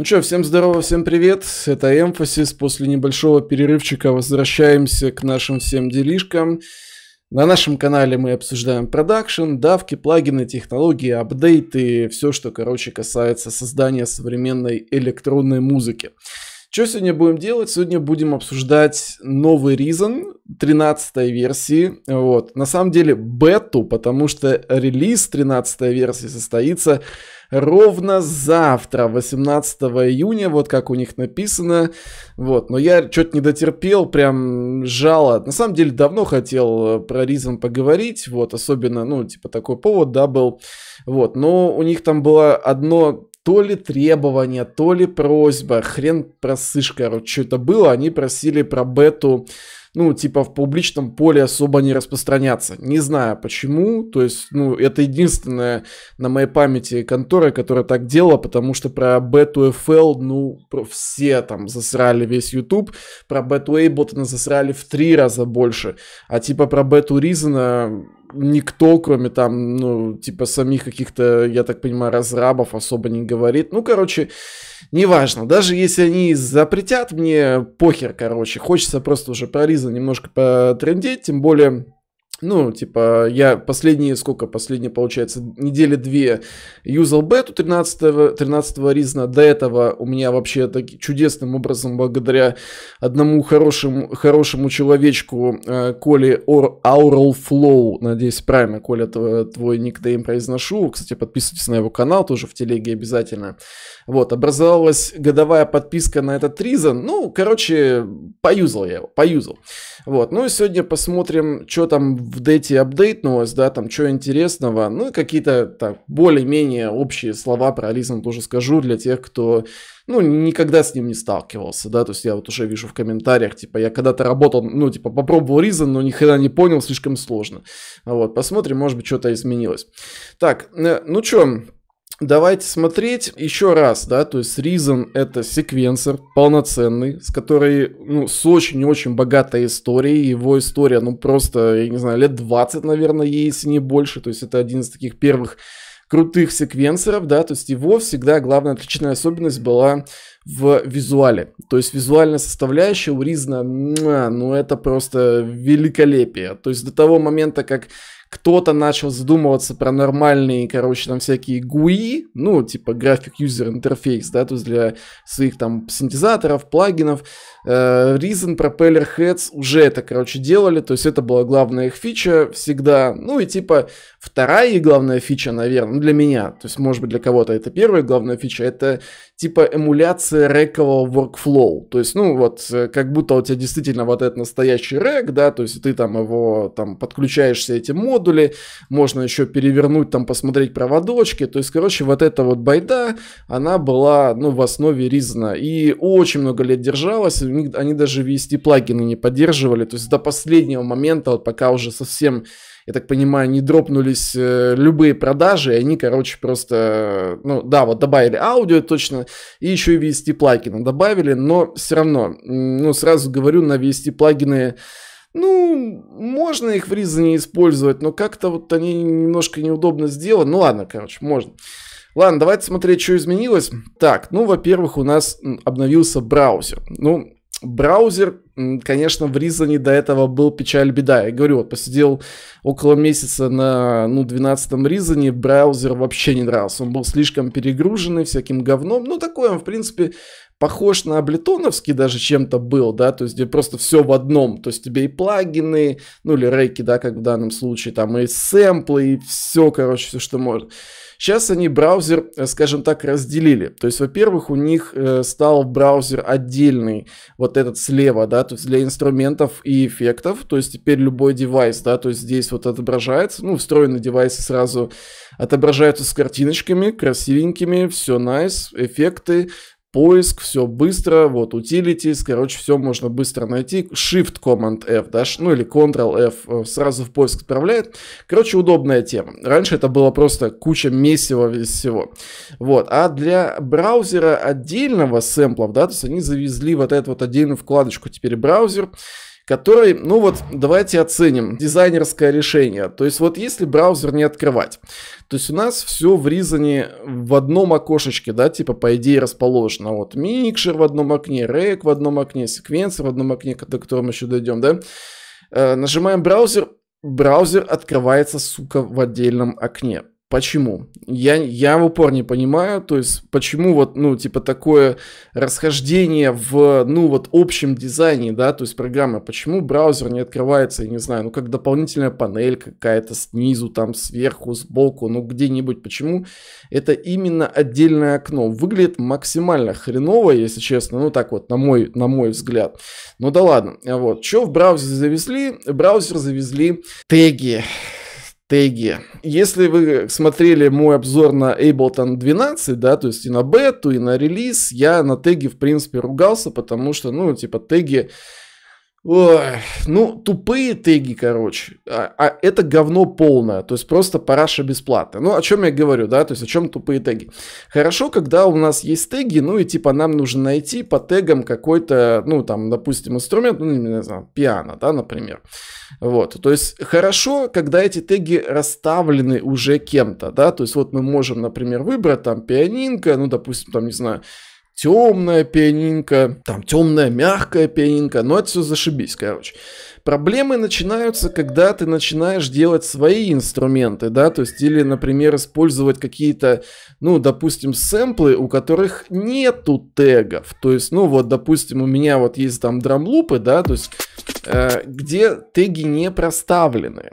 Ну что, всем здорово, всем привет. Это Эмфасис. После небольшого перерывчика возвращаемся к нашим всем делишкам. На нашем канале мы обсуждаем продакшн, давки, плагины, технологии, апдейты, все, что, короче, касается создания современной электронной музыки. Что сегодня будем делать? Сегодня будем обсуждать новый Reason 13 версии. Вот. На самом деле бету, потому что релиз 13 версии состоится ровно завтра, 18 июня, вот как у них написано. Вот, но я что-то не дотерпел, прям жало. На самом деле давно хотел э, про Reason поговорить, вот, особенно, ну, типа такой повод, да, был. Вот, но у них там было одно то ли требование, то ли просьба, хрен просышь, короче, что это было, они просили про бету, ну, типа в публичном поле особо не распространяться. Не знаю почему, то есть, ну, это единственная на моей памяти контора, которая так делала, потому что про бету FL, ну, про все там засрали весь YouTube, про бету Ableton засрали в три раза больше, а типа про бету Reason а, никто, кроме там, ну, типа самих каких-то, я так понимаю, разрабов особо не говорит. Ну, короче, неважно. Даже если они запретят, мне похер, короче. Хочется просто уже про Риза немножко потрендеть, тем более... Ну, типа, я последние, сколько, последние, получается, недели две юзал бету 13, 13 ризна. До этого у меня вообще так, чудесным образом, благодаря одному хорошему, хорошему человечку, э, Коле Or Aural Flow, надеюсь, правильно, Коля, твой, твой никнейм произношу. Кстати, подписывайтесь на его канал, тоже в телеге обязательно. Вот, образовалась годовая подписка на этот Тризон. Ну, короче, поюзал я его, поюзал. Вот, ну и сегодня посмотрим, что там в дете апдейтнулось, да, там, что интересного. Ну и какие-то так, более-менее общие слова про Алисон тоже скажу для тех, кто ну, никогда с ним не сталкивался, да, то есть я вот уже вижу в комментариях, типа, я когда-то работал, ну, типа, попробовал Reason, но никогда не понял, слишком сложно. Вот, посмотрим, может быть, что-то изменилось. Так, э, ну чё, Давайте смотреть еще раз, да, то есть Reason это секвенсор полноценный, с которой, ну, с очень-очень очень богатой историей, его история, ну, просто, я не знаю, лет 20, наверное, ей, если не больше, то есть это один из таких первых крутых секвенсоров, да, то есть его всегда главная отличная особенность была в визуале. То есть визуальная составляющая у Ризна, ну это просто великолепие. То есть до того момента, как кто-то начал задумываться про нормальные, короче, там всякие GUI, ну, типа график user интерфейс, да, то есть для своих там синтезаторов, плагинов, Э, Reason, Propeller Heads уже это, короче, делали, то есть это была главная их фича всегда. Ну и типа вторая и главная фича, наверное, для меня, то есть может быть для кого-то это первая главная фича, это типа эмуляция рекового workflow. То есть, ну вот, э, как будто у тебя действительно вот этот настоящий рек, да, то есть ты там его там подключаешься эти модули, можно еще перевернуть, там посмотреть проводочки. То есть, короче, вот эта вот байда, она была, ну, в основе Ризна. И очень много лет держалась, у них они даже VST e плагины не поддерживали. То есть до последнего момента, вот пока уже совсем, я так понимаю, не дропнулись э, любые продажи, они, короче, просто, ну да, вот добавили аудио точно, и еще и VST e плагины добавили, но все равно, ну сразу говорю, на VST плагины... Ну, можно их в Ризоне использовать, но как-то вот они немножко неудобно сделаны. Ну ладно, короче, можно. Ладно, давайте смотреть, что изменилось. Так, ну, во-первых, у нас обновился браузер. Ну, Браузер, конечно, в Ризане до этого был печаль беда. Я говорю, вот посидел около месяца на ну, 12-м Ризане, браузер вообще не нравился. Он был слишком перегруженный всяким говном. Ну, такой он, в принципе, похож на облитоновский даже чем-то был, да, то есть где просто все в одном, то есть тебе и плагины, ну или рейки, да, как в данном случае, там и сэмплы, и все, короче, все, что можно. Сейчас они браузер, э, скажем так, разделили. То есть, во-первых, у них э, стал браузер отдельный, вот этот слева, да, то есть для инструментов и эффектов. То есть теперь любой девайс, да, то есть здесь вот отображается, ну, встроенный девайс сразу отображаются с картиночками, красивенькими, все nice, эффекты, поиск, все быстро, вот utilities, короче, все можно быстро найти. Shift Command F, да, ну или Control F э, сразу в поиск отправляет. Короче, удобная тема. Раньше это было просто куча месива из всего. Вот, а для браузера отдельного сэмплов, да, то есть они завезли вот эту вот отдельную вкладочку теперь браузер, который, ну вот, давайте оценим дизайнерское решение. То есть вот если браузер не открывать, то есть у нас все в Ризане в одном окошечке, да, типа по идее расположено. Вот микшер в одном окне, рек в одном окне, секвенсор в одном окне, до которого мы еще дойдем, да. Э, нажимаем браузер, браузер открывается, сука, в отдельном окне. Почему? Я, я в упор не понимаю, то есть почему вот, ну, типа такое расхождение в, ну, вот общем дизайне, да, то есть программы, почему браузер не открывается, я не знаю, ну, как дополнительная панель какая-то снизу, там, сверху, сбоку, ну, где-нибудь, почему это именно отдельное окно, выглядит максимально хреново, если честно, ну, так вот, на мой, на мой взгляд, ну, да ладно, вот, что в браузер завезли, в браузер завезли теги, теги. Если вы смотрели мой обзор на Ableton 12, да, то есть и на бету, и на релиз, я на теги, в принципе, ругался, потому что, ну, типа, теги Ой, ну, тупые теги, короче. А, а это говно полное. То есть просто параша бесплатная. Ну, о чем я говорю, да? То есть о чем тупые теги? Хорошо, когда у нас есть теги, ну и типа нам нужно найти по тегам какой-то, ну, там, допустим, инструмент, ну, не знаю, пиано, да, например. Вот. То есть хорошо, когда эти теги расставлены уже кем-то, да? То есть вот мы можем, например, выбрать там пианинка, ну, допустим, там, не знаю, темная пианинка, там темная мягкая пианинка, но это все зашибись, короче. Проблемы начинаются, когда ты начинаешь делать свои инструменты, да, то есть или, например, использовать какие-то, ну, допустим, сэмплы, у которых нету тегов. То есть, ну, вот, допустим, у меня вот есть там драмлупы, да, то есть э, где теги не проставлены.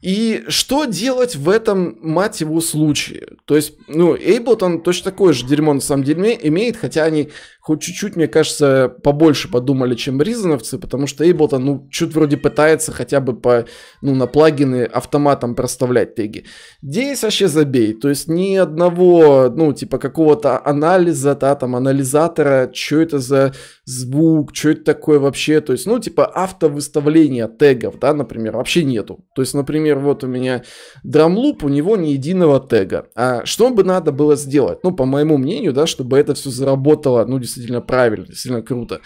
И что делать в этом, мать его, случае? То есть, ну, Ableton точно такое же дерьмо на самом деле имеет, хотя они хоть чуть-чуть, мне кажется, побольше подумали, чем ризановцы, потому что Ableton, ну, чуть вроде пытается хотя бы по, ну, на плагины автоматом проставлять теги. Здесь вообще забей, то есть ни одного, ну, типа какого-то анализа, да, там, анализатора, что это за звук, что это такое вообще, то есть, ну, типа автовыставления тегов, да, например, вообще нету. То есть, например, вот у меня драмлуп, у него ни единого тега. А что бы надо было сделать? Ну, по моему мнению, да, чтобы это все заработало, ну, действительно, действительно правильно, действительно круто.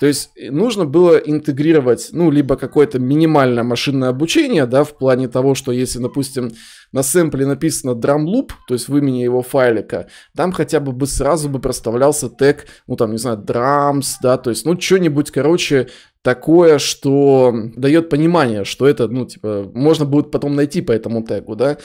То есть э, нужно было интегрировать, ну, либо какое-то минимальное машинное обучение, да, в плане того, что если, допустим, на сэмпле написано драмлуп, то есть в имени его файлика, там хотя бы бы сразу бы проставлялся тег, ну, там, не знаю, drums, да, то есть, ну, что-нибудь, короче, такое, что дает понимание, что это, ну, типа, можно будет потом найти по этому тегу, да.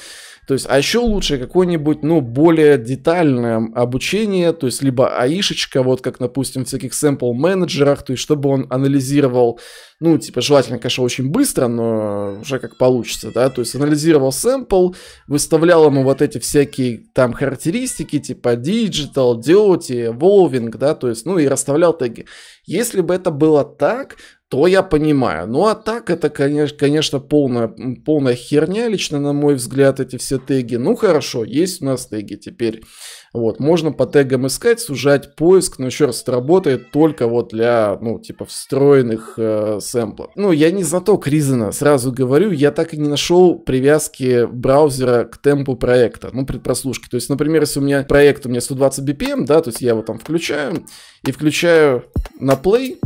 То есть, а еще лучше какое-нибудь, ну, более детальное обучение, то есть, либо аишечка, вот как, допустим, в всяких сэмпл-менеджерах, то есть, чтобы он анализировал ну, типа, желательно, конечно, очень быстро, но уже как получится, да. То есть анализировал сэмпл, выставлял ему вот эти всякие там характеристики, типа digital, dirty, evolving, да, то есть, ну и расставлял теги. Если бы это было так, то я понимаю. Ну а так это, конечно, конечно полная, полная херня, лично на мой взгляд, эти все теги. Ну хорошо, есть у нас теги теперь. Вот, можно по тегам искать, сужать поиск, но еще раз, это работает только вот для, ну, типа, встроенных э, сэмплов. Ну, я не знаток Ризена, сразу говорю, я так и не нашел привязки браузера к темпу проекта, ну, предпрослушки. То есть, например, если у меня проект, у меня 120 BPM, да, то есть я его там включаю и включаю на play,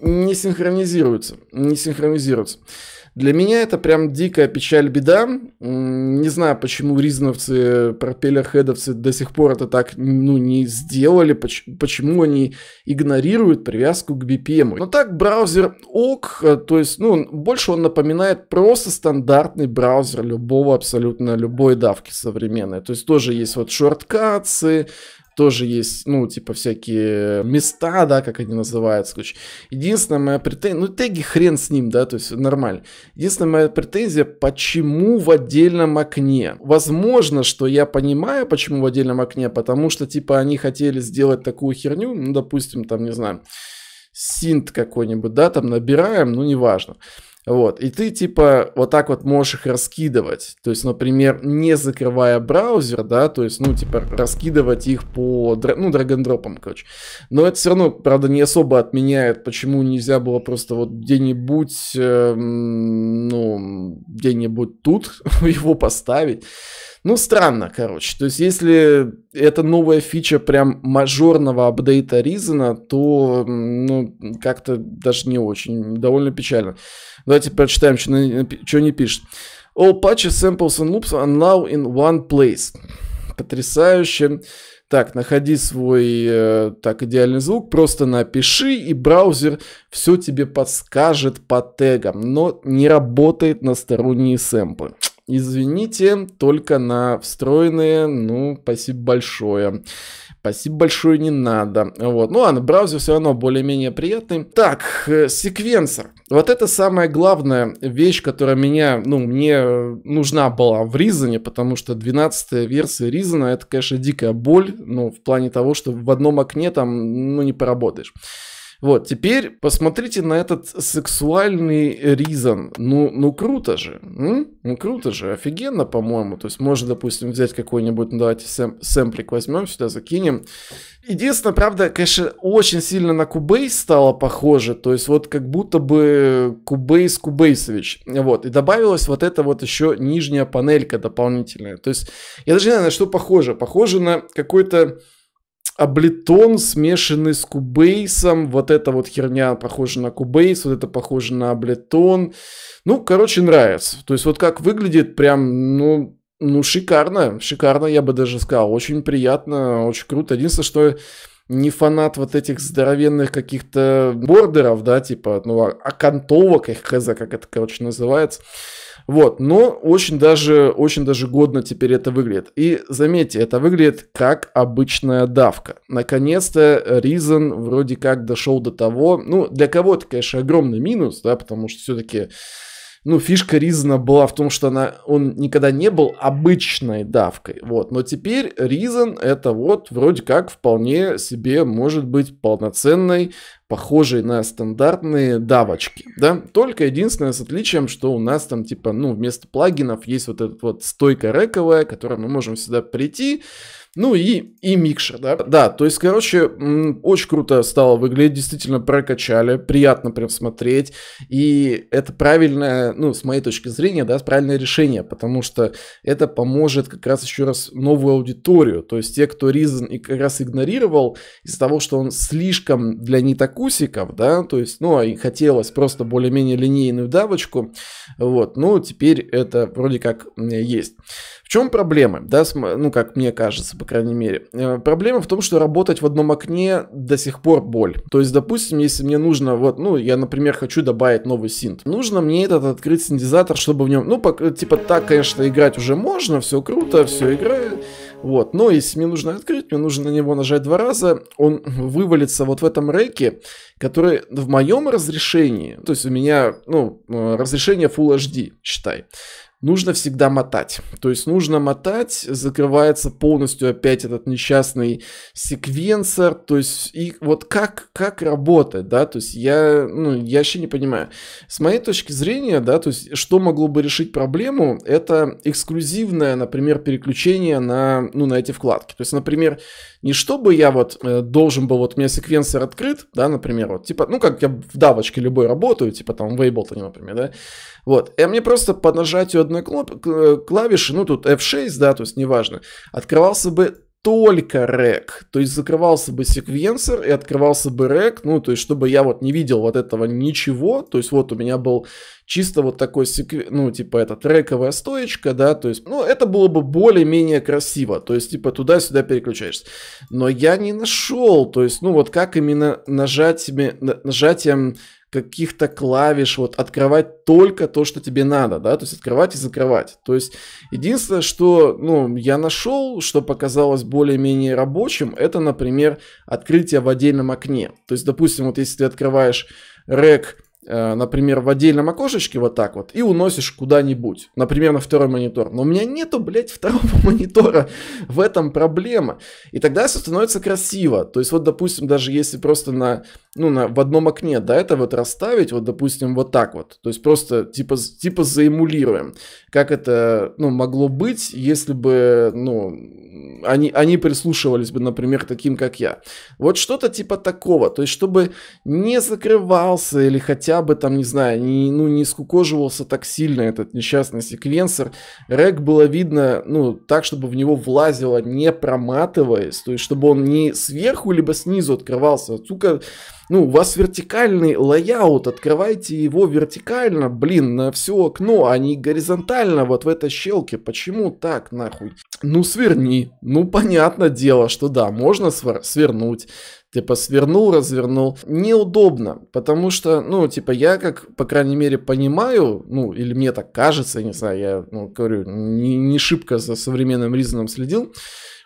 не синхронизируется, не синхронизируется. Для меня это прям дикая печаль-беда. Не знаю, почему ризновцы, пропеллерхедовцы до сих пор это так ну, не сделали, почему они игнорируют привязку к BPM. Эм? Но ну, так браузер ок, э, то есть, ну, больше он напоминает просто стандартный браузер любого, абсолютно любой давки современной. То есть тоже есть вот шорткатсы, тоже есть, ну, типа, всякие места, да, как они называются, короче. Единственная моя претензия, ну, теги хрен с ним, да, то есть нормально. Единственная моя претензия, почему в отдельном окне? Возможно, что я понимаю, почему в отдельном окне, потому что, типа, они хотели сделать такую херню, ну, допустим, там, не знаю, синт какой-нибудь, да, там набираем, ну, неважно. важно вот. И ты, типа, вот так вот можешь их раскидывать. То есть, например, не закрывая браузер, да, то есть, ну, типа, раскидывать их по, ну, драгондропам, короче. Но это все равно, правда, не особо отменяет, почему нельзя было просто вот где-нибудь, э, ну, где-нибудь тут его поставить. Ну, странно, короче. То есть, если это новая фича прям мажорного апдейта Ризена, то, ну, как-то даже не очень, довольно печально. Давайте прочитаем, что, что они пишут. All patches, samples and loops are now in one place. Потрясающе. Так, находи свой э, так идеальный звук, просто напиши, и браузер все тебе подскажет по тегам, но не работает на сторонние сэмплы. Извините, только на встроенные, ну, спасибо большое. Спасибо большое, не надо. Вот. Ну ладно, браузер все равно более-менее приятный. Так, э, секвенсор. Вот это самая главная вещь, которая меня, ну, мне э, нужна была в Ризоне, потому что 12-я версия Ризона, это, конечно, дикая боль, ну, в плане того, что в одном окне там, ну, не поработаешь. Вот, теперь посмотрите на этот сексуальный ризон. Ну, ну круто же. М? Ну круто же, офигенно, по-моему. То есть можно, допустим, взять какой-нибудь, ну, давайте сэм, сэмплик возьмем, сюда закинем. Единственное, правда, конечно, очень сильно на Кубейс стало похоже. То есть вот как будто бы Кубейс Кубейсович. Вот, и добавилась вот эта вот еще нижняя панелька дополнительная. То есть я даже не знаю, на что похоже. Похоже на какой-то Аблетон, смешанный с Кубейсом. Вот эта вот херня похожа на Кубейс, вот это похоже на Аблетон. Ну, короче, нравится. То есть вот как выглядит, прям, ну, ну, шикарно, шикарно, я бы даже сказал. Очень приятно, очень круто. Единственное, что не фанат вот этих здоровенных каких-то бордеров, да, типа, ну, окантовок а, а их, хз, как это, короче, называется. Вот, но очень даже, очень даже годно теперь это выглядит. И заметьте, это выглядит как обычная давка. Наконец-то Reason вроде как дошел до того, ну, для кого-то, конечно, огромный минус, да, потому что все-таки ну, фишка Ризана была в том, что она, он никогда не был обычной давкой, вот. Но теперь Ризан это вот вроде как вполне себе может быть полноценной, похожей на стандартные давочки, да. Только единственное с отличием, что у нас там типа, ну, вместо плагинов есть вот эта вот стойка рековая, к которой мы можем сюда прийти, ну и, и микшер, да. Да, то есть, короче, очень круто стало выглядеть, действительно прокачали, приятно прям смотреть. И это правильное, ну, с моей точки зрения, да, правильное решение, потому что это поможет как раз еще раз новую аудиторию. То есть те, кто Reason и как раз игнорировал из-за того, что он слишком для нетокусиков, да, то есть, ну, а и хотелось просто более-менее линейную давочку, вот, ну, теперь это вроде как есть чем проблема, да, ну, как мне кажется, по крайней мере? Э, проблема в том, что работать в одном окне до сих пор боль. То есть, допустим, если мне нужно, вот, ну, я, например, хочу добавить новый синт, нужно мне этот открыть синтезатор, чтобы в нем, ну, по, типа, так, конечно, играть уже можно, все круто, все играет, вот, но если мне нужно открыть, мне нужно на него нажать два раза, он вывалится вот в этом реке, который в моем разрешении, то есть у меня, ну, э, разрешение Full HD, считай, нужно всегда мотать. То есть нужно мотать, закрывается полностью опять этот несчастный секвенсор. То есть и вот как, как работает, да, то есть я, ну, я вообще не понимаю. С моей точки зрения, да, то есть что могло бы решить проблему, это эксклюзивное, например, переключение на, ну, на эти вкладки. То есть, например, не чтобы я вот э, должен был, вот у меня секвенсор открыт, да, например, вот, типа, ну, как я в давочке любой работаю, типа там в Ableton, например, да, вот. И мне просто по нажатию одной э, клавиши, ну, тут F6, да, то есть неважно, открывался бы только рек. То есть закрывался бы секвенсор и открывался бы рек, ну, то есть чтобы я вот не видел вот этого ничего, то есть вот у меня был чисто вот такой, секве... ну, типа, этот трековая стоечка, да, то есть, ну, это было бы более-менее красиво, то есть, типа, туда-сюда переключаешься. Но я не нашел, то есть, ну, вот как именно нажатиями, нажатием каких-то клавиш, вот открывать только то, что тебе надо, да, то есть открывать и закрывать. То есть единственное, что, ну, я нашел, что показалось более-менее рабочим, это, например, открытие в отдельном окне. То есть, допустим, вот если ты открываешь рек Э, например, в отдельном окошечке вот так вот и уносишь куда-нибудь, например, на второй монитор. Но у меня нету, блядь, второго монитора, в этом проблема. И тогда все становится красиво. То есть вот, допустим, даже если просто на, ну, на, в одном окне, да, это вот расставить, вот, допустим, вот так вот. То есть просто типа, типа заэмулируем как это ну, могло быть, если бы ну, они, они прислушивались бы, например, таким, как я. Вот что-то типа такого, то есть чтобы не закрывался или хотя бы там, не знаю, не, ну, не скукоживался так сильно этот несчастный секвенсор. Рэк было видно, ну, так, чтобы в него влазило, не проматываясь, то есть чтобы он не сверху, либо снизу открывался. Сука, ну, у вас вертикальный лайаут, открывайте его вертикально, блин, на все окно, а не горизонтально вот в этой щелке. Почему так, нахуй? Ну, сверни. Ну, понятно дело, что да, можно свернуть типа свернул, развернул. Неудобно, потому что, ну, типа, я как, по крайней мере, понимаю, ну, или мне так кажется, не знаю, я, ну, говорю, не, не шибко за современным Ризаном следил,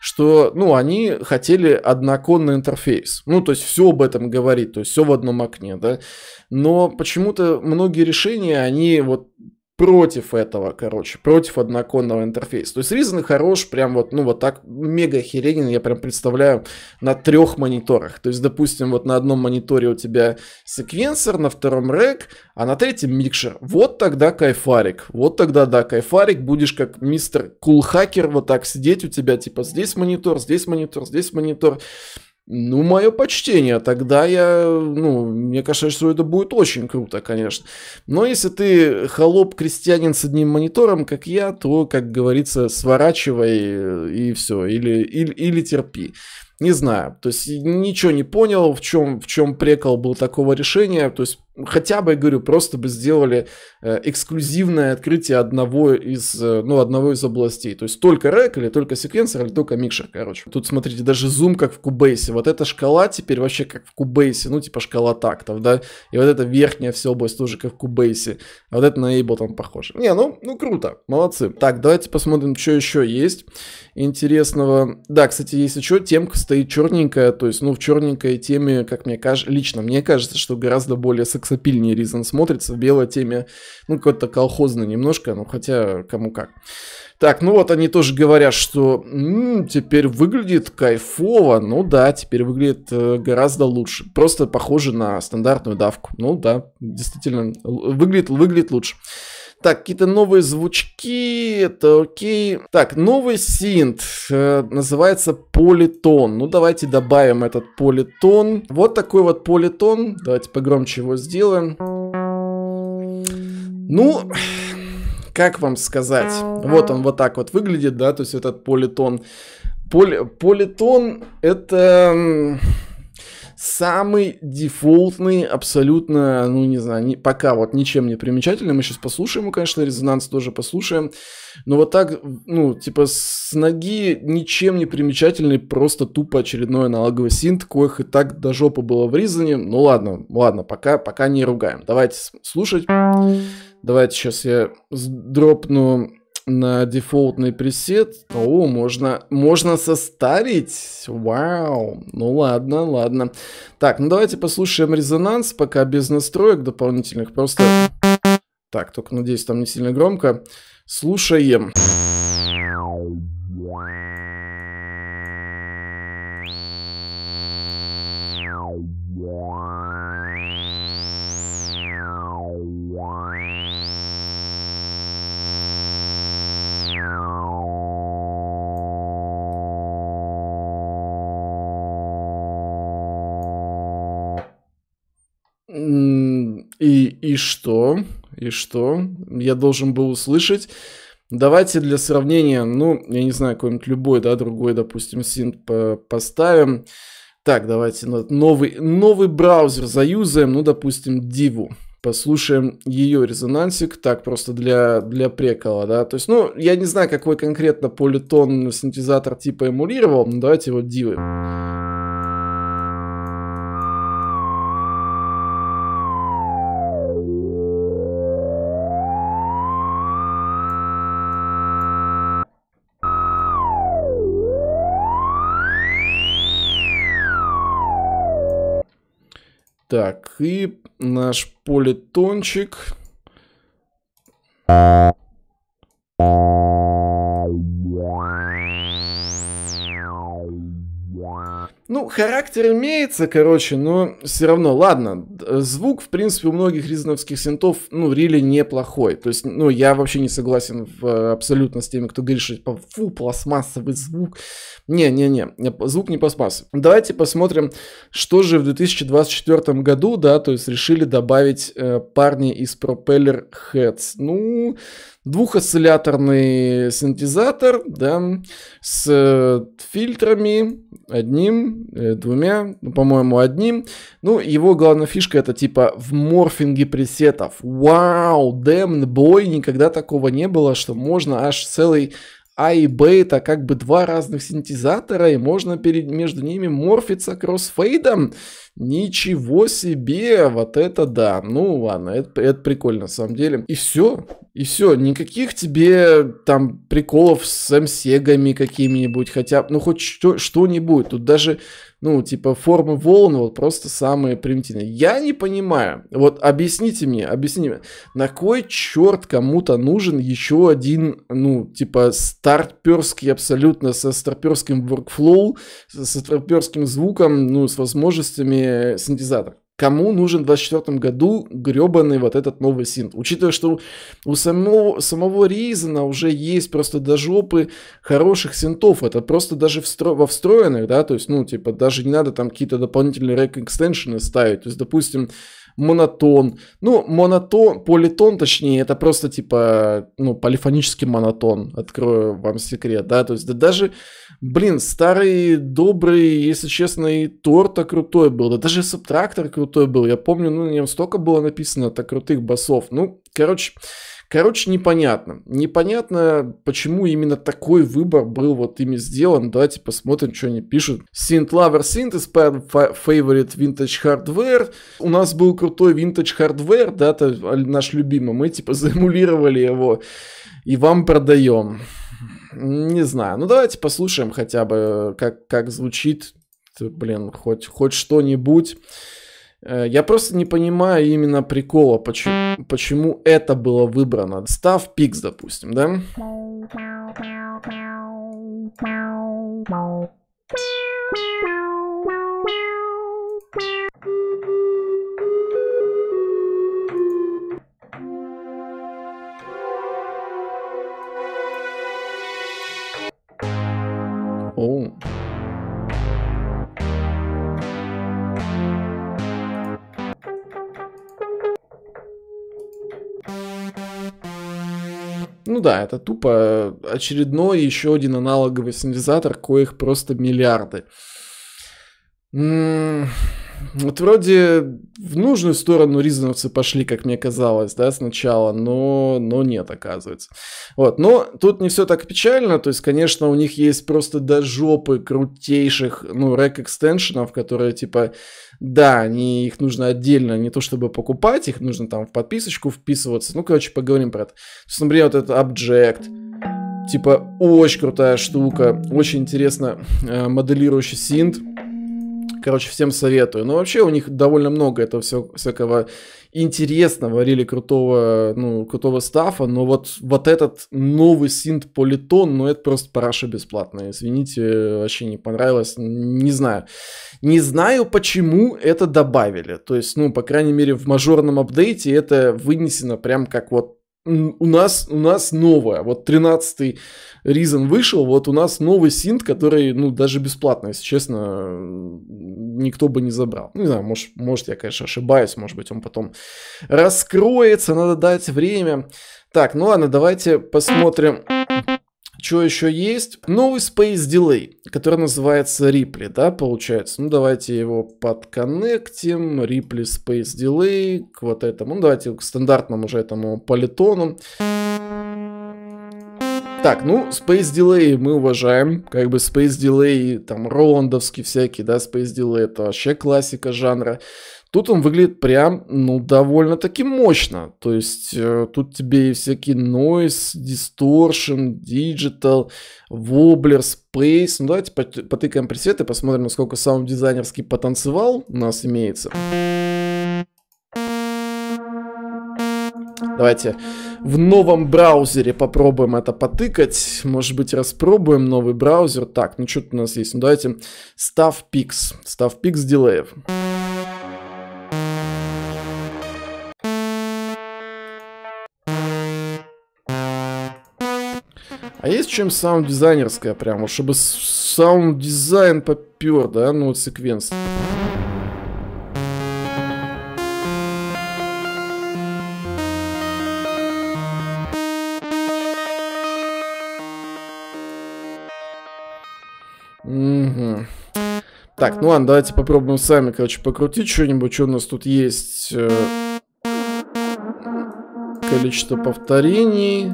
что, ну, они хотели одноконный интерфейс. Ну, то есть все об этом говорит, то есть все в одном окне, да. Но почему-то многие решения, они вот против этого, короче, против одноконного интерфейса. То есть Reason хорош, прям вот, ну вот так, мега херенин, я прям представляю, на трех мониторах. То есть, допустим, вот на одном мониторе у тебя секвенсор, на втором рек, а на третьем микшер. Вот тогда кайфарик, вот тогда, да, кайфарик, будешь как мистер кулхакер вот так сидеть у тебя, типа, здесь монитор, здесь монитор, здесь монитор. Ну, мое почтение, тогда я, ну, мне кажется, что это будет очень круто, конечно. Но если ты холоп-крестьянин с одним монитором, как я, то, как говорится, сворачивай э, и все, или, или, или терпи. Не знаю, то есть ничего не понял, в чем, в чем прекол был такого решения, то есть хотя бы, я говорю, просто бы сделали э, эксклюзивное открытие одного из, э, ну, одного из областей. То есть только рэк или только секвенсор или только микшер, короче. Тут, смотрите, даже зум как в Кубейсе. Вот эта шкала теперь вообще как в Кубейсе, ну, типа шкала тактов, да? И вот эта верхняя вся область тоже как в Кубейсе. А вот это на Ableton похоже. Не, ну, ну, круто, молодцы. Так, давайте посмотрим, что еще есть интересного. Да, кстати, есть еще темка стоит черненькая, то есть, ну, в черненькой теме, как мне кажется, лично мне кажется, что гораздо более сексуально сексапильнее Ризен смотрится в белой теме. Ну, какой-то колхозно немножко, ну, хотя кому как. Так, ну вот они тоже говорят, что м-м, теперь выглядит кайфово. Ну да, теперь выглядит э, гораздо лучше. Просто похоже на стандартную давку. Ну да, действительно, выглядит, выглядит лучше. Так, какие-то новые звучки, это окей. Так, новый синт, э, называется политон. Ну, давайте добавим этот политон. Вот такой вот политон. Давайте погромче его сделаем. Ну, как вам сказать? Вот он вот так вот выглядит, да, то есть этот политон. Поли, политон это самый дефолтный, абсолютно, ну не знаю, не, пока вот ничем не примечательный. Мы сейчас послушаем, конечно, резонанс тоже послушаем. Но вот так, ну, типа с ноги ничем не примечательный, просто тупо очередной аналоговый синт, коих и так до жопы было в Ну ладно, ладно, пока, пока не ругаем. Давайте слушать. Давайте сейчас я дропну на дефолтный пресет. О, можно, можно состарить. Вау. Ну ладно, ладно. Так, ну давайте послушаем резонанс, пока без настроек дополнительных. Просто... Так, только надеюсь, там не сильно громко. Слушаем. Wow. И, и что? И что? Я должен был услышать. Давайте для сравнения, ну, я не знаю, какой-нибудь любой, да, другой, допустим, синт поставим. Так, давайте новый, новый браузер заюзаем, ну, допустим, Диву. Послушаем ее резонансик, так, просто для, для прикола, да. То есть, ну, я не знаю, какой конкретно политон синтезатор типа эмулировал, но давайте вот Дивы. Так, и наш политончик. Ну, характер имеется, короче, но все равно, ладно. Э, звук, в принципе, у многих ризновских синтов, ну, рили really неплохой. То есть, ну, я вообще не согласен в, э, абсолютно с теми, кто говорит, что, типа, фу, пластмассовый звук. Не-не-не, звук не пластмассовый. Давайте посмотрим, что же в 2024 году, да, то есть решили добавить э, парни из Propeller Heads. Ну, Двухосцилляторный синтезатор, да, с э, фильтрами одним, э, двумя, ну, по-моему, одним. Ну, его главная фишка это типа в морфинге пресетов. Вау, damn бой, никогда такого не было, что можно аж целый а и Б это как бы два разных синтезатора, и можно перед, между ними морфиться кроссфейдом. Ничего себе, вот это да. Ну ладно, это, это прикольно на самом деле. И все, и все, никаких тебе там приколов с м какими-нибудь, хотя, ну хоть что-нибудь. Тут даже ну, типа формы волн, вот просто самые примитивные. Я не понимаю. Вот объясните мне, объясните мне, на кой черт кому-то нужен еще один, ну, типа старперский абсолютно со старперским workflow, со старперским звуком, ну, с возможностями синтезатора. Кому нужен в 2024 году гребаный вот этот новый синт? Учитывая, что у самого, самого Ризена уже есть просто до жопы хороших синтов. Это просто даже встро, во встроенных, да, то есть, ну, типа, даже не надо там какие-то дополнительные рек экстеншены ставить. То есть, допустим, монотон. Ну, монотон, политон, точнее, это просто типа, ну, полифонический монотон, открою вам секрет, да, то есть да даже Блин, старый добрый, если честно, и Торта крутой был. Да даже Субтрактор крутой был. Я помню, ну, на нем столько было написано так крутых басов. Ну, короче, Короче, непонятно. Непонятно, почему именно такой выбор был вот ими сделан. Давайте посмотрим, что они пишут. Synth Lover Synth Inspired Favorite Vintage Hardware. У нас был крутой Vintage Hardware, да, это наш любимый. Мы типа заэмулировали его и вам продаем. Не знаю. Ну давайте послушаем хотя бы, как, как звучит, блин, хоть, хоть что-нибудь. Э, я просто не понимаю именно прикола, почему, почему это было выбрано. Став пикс, допустим, да? Оу. Ну да, это тупо э, очередной еще один аналоговый синтезатор, коих просто миллиарды. М вот вроде в нужную сторону ризановцы пошли, как мне казалось, да, сначала, но, но нет, оказывается. Вот, но тут не все так печально, то есть, конечно, у них есть просто до жопы крутейших, ну, рэк-экстеншенов, которые, типа, да, они, их нужно отдельно, не то чтобы покупать, их нужно там в подписочку вписываться, ну, короче, поговорим про это. То есть, например, вот этот Object, типа, очень крутая штука, очень интересно э, моделирующий синт, Короче, всем советую. Но вообще у них довольно много этого все, всякого интересного, рели крутого, ну, крутого стафа, но вот, вот этот новый синт Политон, ну, это просто параша бесплатная. Извините, вообще не понравилось. Не знаю. Не знаю, почему это добавили. То есть, ну, по крайней мере, в мажорном апдейте это вынесено прям как вот у нас, у нас новая, вот 13-й Reason вышел, вот у нас новый синт, который, ну, даже бесплатно, если честно, никто бы не забрал. Не знаю, может, может я, конечно, ошибаюсь, может быть, он потом раскроется, надо дать время. Так, ну ладно, давайте посмотрим... Что еще есть? Новый Space Delay, который называется Ripley, да, получается. Ну, давайте его подконнектим. Ripley Space Delay к вот этому. Ну, давайте к стандартному же этому политону. Так, ну, Space Delay мы уважаем, как бы Space Delay, там, Роландовский всякий, да, Space Delay это вообще классика жанра. Тут он выглядит прям, ну, довольно-таки мощно. То есть э, тут тебе и всякие noise, distortion, digital, wobbler, space. Ну, давайте потыкаем пресеты, посмотрим, насколько сам дизайнерский потанцевал у нас имеется. Давайте в новом браузере попробуем это потыкать. Может быть, распробуем новый браузер. Так, ну что тут у нас есть? Ну, давайте пикс, став пикс Дилеев. А есть чем саунд-дизайнерская прям, вот чтобы саунд-дизайн попер, да, ну вот секвенс. Угу. Так, ну ладно, давайте попробуем сами, короче, покрутить что-нибудь, что у нас тут есть. Э, количество повторений.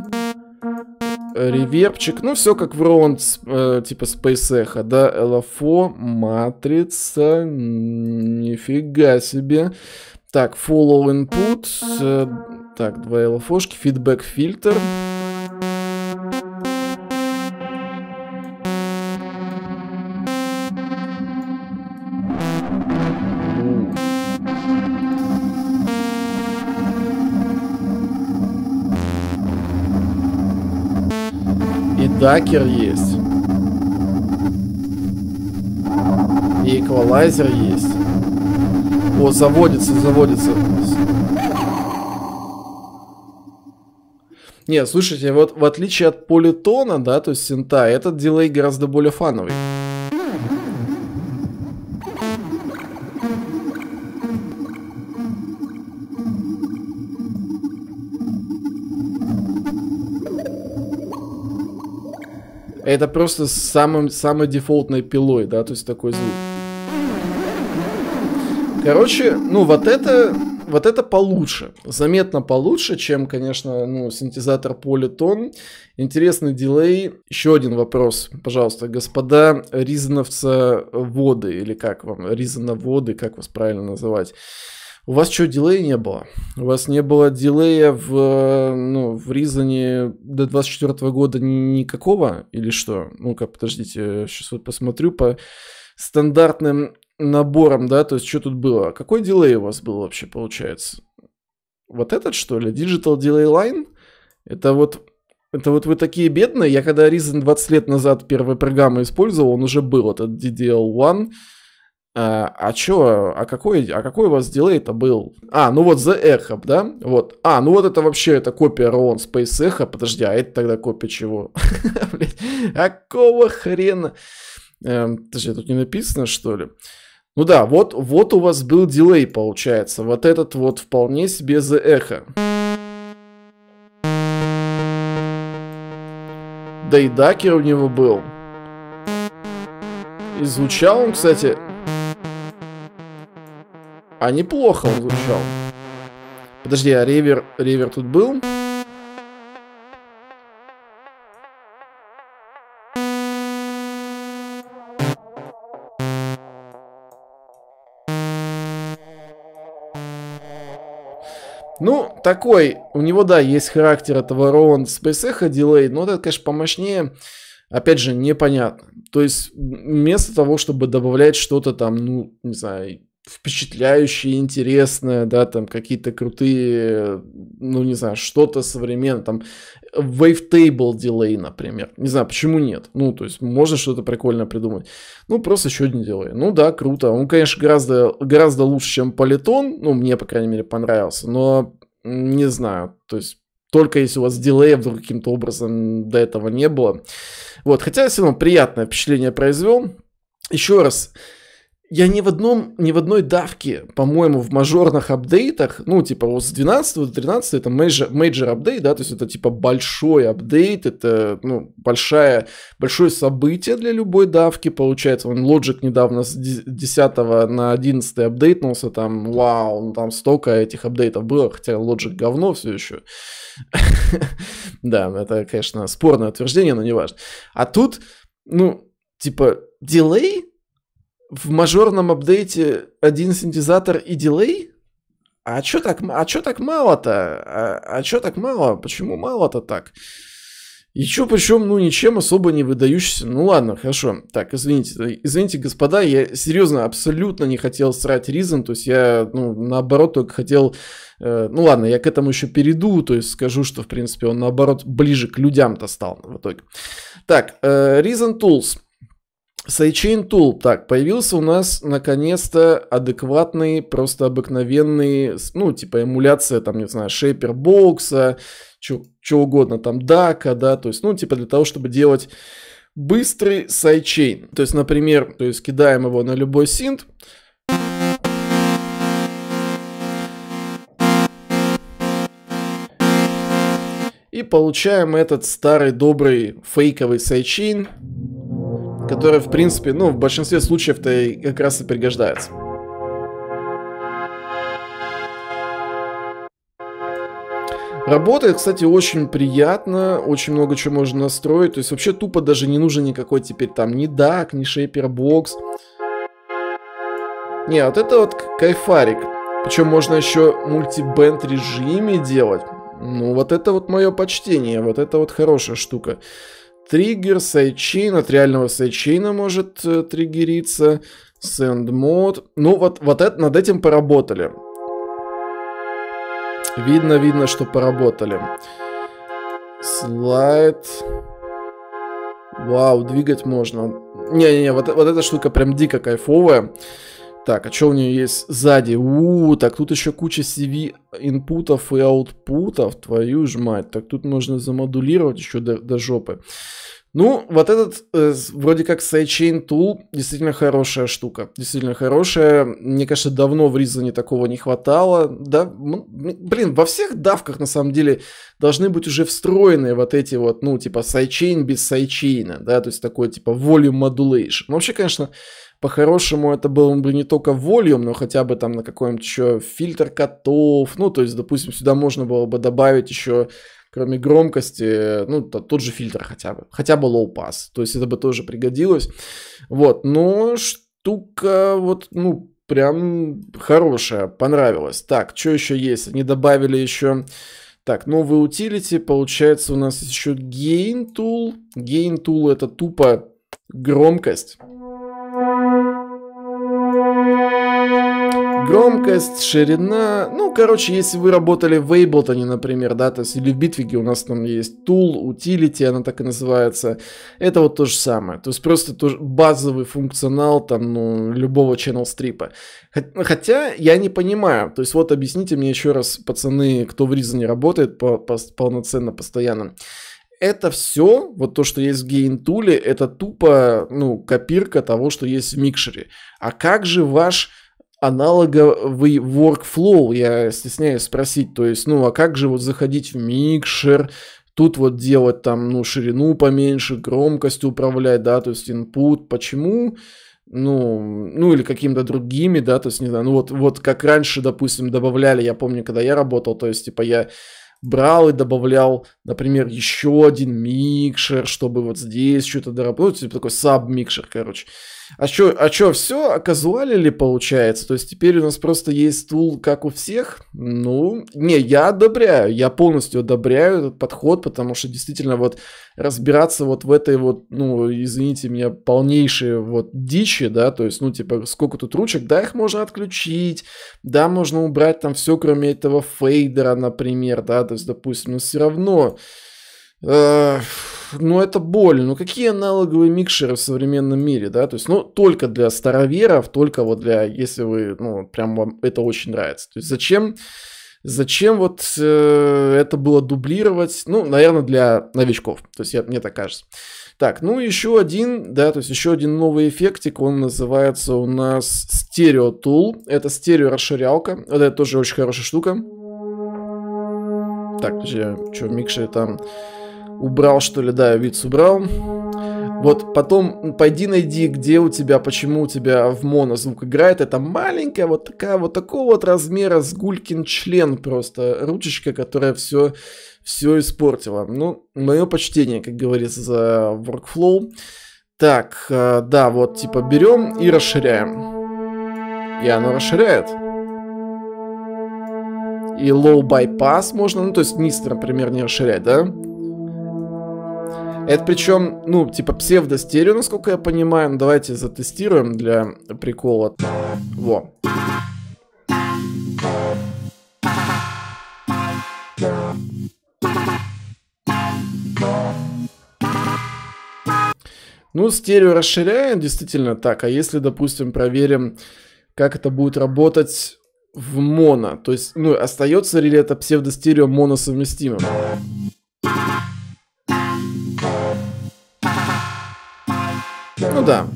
Э, ревербчик, ну все как в Роланд, э, типа SpaceX, а, да, LFO, матрица, нифига себе. Так, follow input, э, так, два LFO-шки, фидбэк фильтр. дакер есть. И эквалайзер есть. О, заводится, заводится. Не, слушайте, вот в отличие от политона, да, то есть синта, этот дилей гораздо более фановый. Это просто с самым, самой дефолтной пилой, да, то есть такой звук. Короче, ну вот это, вот это получше, заметно получше, чем, конечно, ну, синтезатор Polyton. Интересный дилей. Еще один вопрос, пожалуйста, господа Ризановца воды, или как вам, Ризановоды, как вас правильно называть у вас что, дилея не было? У вас не было дилея в, э, ну, в Рязани до 24 года никакого или что? Ну-ка, подождите, сейчас вот посмотрю по стандартным наборам, да, то есть что тут было? Какой дилей у вас был вообще, получается? Вот этот, что ли? Digital Delay Line? Это вот, это вот вы такие бедные. Я когда Reason 20 лет назад первой программы использовал, он уже был, этот DDL1. А, а, чё, а какой, а какой у вас дилей-то был? А, ну вот The Echo, да? Вот. А, ну вот это вообще, это копия Rowan Space Echo. Подожди, а это тогда копия чего? А какого хрена? Эм, подожди, тут не написано, что ли? Ну да, вот, вот у вас был дилей, получается. Вот этот вот вполне себе The Echo. Да и дакер у него был. И звучал он, кстати, а неплохо он звучал. Подожди, а ревер, ревер тут был? Ну, такой, у него, да, есть характер этого Roland Space Echo Delay, но это, конечно, помощнее, опять же, непонятно. То есть, вместо того, чтобы добавлять что-то там, ну, не знаю, впечатляющее, интересное, да, там какие-то крутые, ну не знаю, что-то современное, там wavetable delay, например. Не знаю, почему нет. Ну, то есть можно что-то прикольное придумать. Ну, просто еще один delay. Ну да, круто. Он, конечно, гораздо, гораздо лучше, чем Политон. Ну, мне, по крайней мере, понравился. Но не знаю, то есть только если у вас дилея вдруг каким-то образом до этого не было. Вот, хотя все равно приятное впечатление произвел. Еще раз, я ни в одном, ни в одной давке, по-моему, в мажорных апдейтах, ну, типа, вот с 12 до 13 это мейджор, мейджор апдейт, да, то есть это, типа, большой апдейт, это, ну, большая, большое событие для любой давки, получается, он Logic недавно с 10 на 11 апдейтнулся, там, вау, ну, там столько этих апдейтов было, хотя Logic говно все еще. Да, это, конечно, спорное утверждение, но не важно. А тут, ну, типа, дилей в мажорном апдейте один синтезатор и дилей? А чё так, а чё так мало-то? А, а чё так мало? Почему мало-то так? И чё, причем, ну, ничем особо не выдающийся. Ну, ладно, хорошо. Так, извините, э, извините, господа, я серьезно абсолютно не хотел срать Ризен, то есть я, ну, наоборот, только хотел... Э, ну, ладно, я к этому еще перейду, то есть скажу, что, в принципе, он, наоборот, ближе к людям-то стал в итоге. Так, э, Reason Tools. Сайчейн Tool. Так, появился у нас наконец-то адекватный, просто обыкновенный, ну, типа эмуляция, там, не знаю, шейпер бокса, чего угодно, там, дака, да, то есть, ну, типа для того, чтобы делать быстрый сайчейн. То есть, например, то есть кидаем его на любой синт, и получаем этот старый добрый фейковый сайчейн которая, в принципе, ну, в большинстве случаев-то как раз и пригождается. Работает, кстати, очень приятно, очень много чего можно настроить, то есть вообще тупо даже не нужен никакой теперь там ни DAC, ни шейпербокс. Не, вот это вот кайфарик. Причем можно еще мультибенд режиме делать. Ну, вот это вот мое почтение, вот это вот хорошая штука триггер, сайдчейн, от реального сайдчейна может э, триггериться, сэндмод. Ну вот, вот это, над этим поработали. Видно, видно, что поработали. Слайд. Вау, двигать можно. Не-не-не, вот, вот эта штука прям дико кайфовая. Так, а что у нее есть сзади? У, -у так тут еще куча CV инпутов и аутпутов. Твою ж мать. Так тут можно замодулировать еще до, до жопы. Ну, вот этот э, вроде как сайдчейн тул действительно хорошая штука. Действительно хорошая. Мне кажется, давно в Ризоне такого не хватало. Да, блин, во всех давках на самом деле должны быть уже встроены вот эти вот, ну, типа сайдчейн без сайдчейна, да, то есть такой типа volume modulation. Ну, вообще, конечно, по-хорошему, это было бы не только вольюм, но хотя бы там на какой-нибудь еще фильтр котов. Ну, то есть, допустим, сюда можно было бы добавить еще кроме громкости, ну, тот же фильтр хотя бы, хотя бы low pass, то есть это бы тоже пригодилось, вот, но штука вот, ну, прям хорошая, понравилась. Так, что еще есть? Они добавили еще... Так, новые утилити, получается, у нас еще Gain Tool. Gain Tool это тупо громкость. громкость, ширина. Ну, короче, если вы работали в Ableton, например, да, то есть или в Bitwig у нас там есть Tool, Utility, она так и называется. Это вот то же самое. То есть просто тоже базовый функционал там, ну, любого channel стрипа. Хотя я не понимаю. То есть вот объясните мне еще раз, пацаны, кто в Reason работает по, по, полноценно, постоянно это все, вот то, что есть в гейнтуле, это тупо, ну, копирка того, что есть в микшере. А как же ваш аналоговый workflow, я стесняюсь спросить, то есть, ну, а как же вот заходить в микшер, тут вот делать там, ну, ширину поменьше, громкость управлять, да, то есть input, почему, ну, ну или какими-то другими, да, то есть, не знаю, ну вот, вот как раньше, допустим, добавляли, я помню, когда я работал, то есть, типа, я брал и добавлял, например, еще один микшер, чтобы вот здесь что-то доработать, ну, типа такой саб-микшер, короче. А чё, а чё, все оказуалили получается? То есть теперь у нас просто есть стул, как у всех? Ну, не, я одобряю, я полностью одобряю этот подход, потому что действительно вот разбираться вот в этой вот, ну, извините меня, полнейшей вот дичи, да, то есть, ну, типа, сколько тут ручек, да, их можно отключить, да, можно убрать там все, кроме этого фейдера, например, да, то есть, допустим, но все равно... Э, ну это боль. Ну какие аналоговые микшеры в современном мире, да? То есть, ну только для староверов, только вот для, если вы, ну прям вам это очень нравится. То есть зачем, зачем вот э, это было дублировать? Ну, наверное, для новичков. То есть я, мне так кажется. Так, ну еще один, да, то есть еще один новый эффектик, он называется у нас стерео тул. Это стерео расширялка, это тоже очень хорошая штука. Так, подожди, а что в микшере там... Убрал, что ли, да, виц убрал. Вот потом пойди найди, где у тебя, почему у тебя в моно звук играет. Это маленькая вот такая вот такого вот размера сгулькин член просто ручечка, которая все все испортила. Ну, мое почтение, как говорится, за workflow. Так, э, да, вот типа берем и расширяем. И оно расширяет. И low bypass можно, ну то есть низ, например, не расширять, да? Это причем, ну, типа псевдостерео, насколько я понимаю. Ну, давайте затестируем для прикола. Во. Ну, стерео расширяем, действительно так. А если, допустим, проверим, как это будет работать в моно, то есть, ну, остается ли это псевдостерео моносовместимым? Ну да.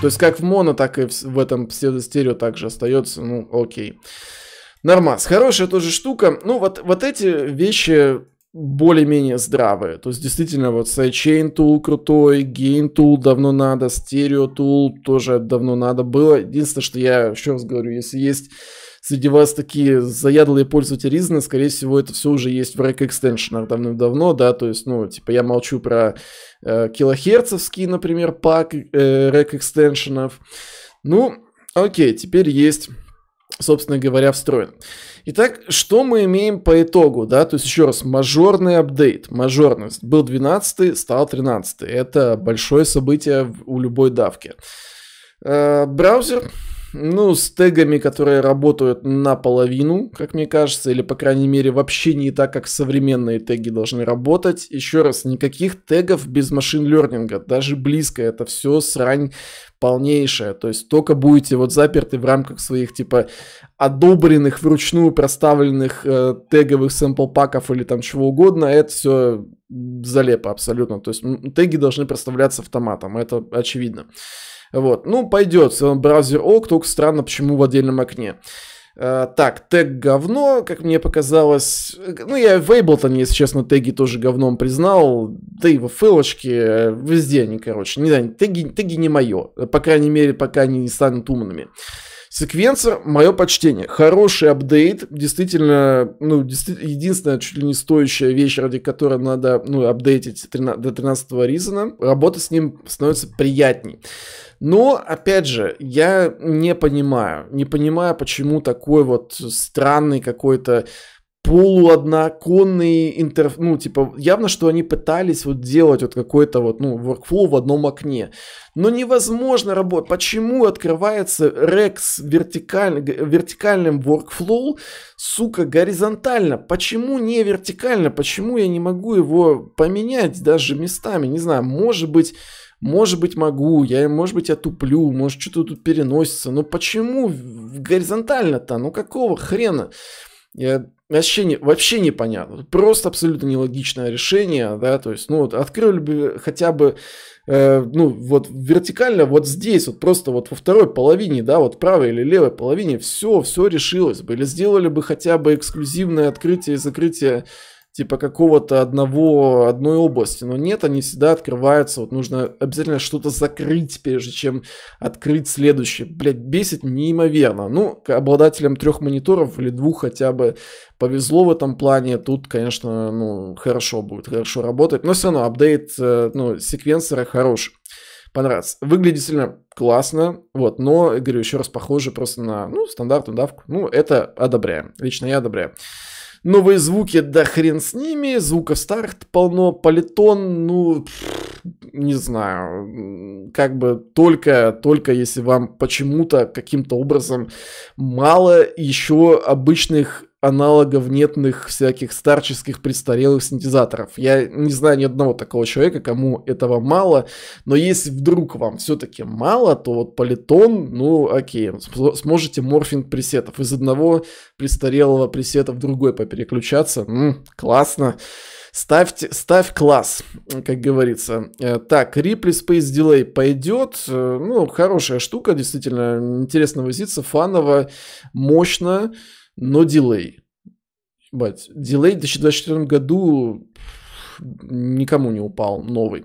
То есть как в моно, так и в, в этом стерео также остается. Ну, окей. Нормас. Хорошая тоже штука. Ну, вот, вот эти вещи более-менее здравые. То есть действительно вот Sidechain Tool крутой, Gain Tool давно надо, Stereo Tool тоже давно надо было. Единственное, что я еще раз говорю, если есть среди вас такие заядлые пользователи Ризна, скорее всего, это все уже есть в Rack экстеншенах давным-давно, да, то есть, ну, типа, я молчу про э, килохерцовский, например, пак э, рэк экстеншенов. Ну, окей, теперь есть собственно говоря, встроен. Итак, что мы имеем по итогу, да, то есть еще раз, мажорный апдейт, мажорность. Был 12 стал 13 Это большое событие у любой давки. Э, браузер, ну, с тегами, которые работают наполовину, как мне кажется, или, по крайней мере, вообще не так, как современные теги должны работать. Еще раз, никаких тегов без машин лернинга, даже близко, это все срань полнейшая. То есть только будете вот заперты в рамках своих типа одобренных вручную проставленных э, теговых сэмпл-паков или там чего угодно, это все залепо абсолютно. То есть теги должны проставляться автоматом, это очевидно. Вот, ну пойдет, э, браузер ок, только странно, почему в отдельном окне. Э, так, тег говно, как мне показалось. Ну, я в Ableton, если честно, теги тоже говном признал. Да и в фэлочке, э, везде они, короче. Не знаю, теги, теги не мое. По крайней мере, пока они не станут умными. Секвенсор, мое почтение. Хороший апдейт. Действительно, ну, действительно, единственная чуть ли не стоящая вещь, ради которой надо, ну, апдейтить 13, до 13-го Ризена. Работа с ним становится приятней. Но, опять же, я не понимаю, не понимаю, почему такой вот странный какой-то полуодноконный интерф, ну, типа, явно, что они пытались вот делать вот какой-то вот, ну, workflow в одном окне. Но невозможно работать. Почему открывается Rex вертикаль... вертикальным workflow, сука, горизонтально? Почему не вертикально? Почему я не могу его поменять даже местами? Не знаю, может быть, может быть, могу, я, может быть, я туплю, может, что-то тут переносится. Но почему горизонтально-то? Ну, какого хрена? Я вообще, не, вообще непонятно. Просто абсолютно нелогичное решение, да, то есть, ну, вот открыли бы хотя бы, э, ну, вот вертикально, вот здесь, вот просто вот во второй половине, да, вот правой или левой половине, все, все решилось бы. Или сделали бы хотя бы эксклюзивное открытие и закрытие типа какого-то одного, одной области. Но нет, они всегда открываются. Вот нужно обязательно что-то закрыть, прежде чем открыть следующее. Блять, бесит неимоверно. Ну, обладателям трех мониторов или двух хотя бы повезло в этом плане. Тут, конечно, ну, хорошо будет, хорошо работать. Но все равно апдейт, э, ну, секвенсора хороший понравился. Выглядит сильно классно, вот, но, говорю, еще раз, похоже просто на, ну, стандартную давку. Ну, это одобряем. Лично я одобряю новые звуки, да хрен с ними, звуков старых полно, политон, ну, не знаю, как бы только, только если вам почему-то каким-то образом мало еще обычных аналогов нетных всяких старческих престарелых синтезаторов. Я не знаю ни одного такого человека, кому этого мало, но если вдруг вам все-таки мало, то вот политон, ну окей, сможете морфинг пресетов из одного престарелого пресета в другой попереключаться, м-м, классно. Ставьте, ставь класс, как говорится. Э, так, Ripley Space Delay пойдет. Э, ну, хорошая штука, действительно, интересно возиться, фаново, мощно но дилей. Бать, дилей в 2024 году никому не упал новый.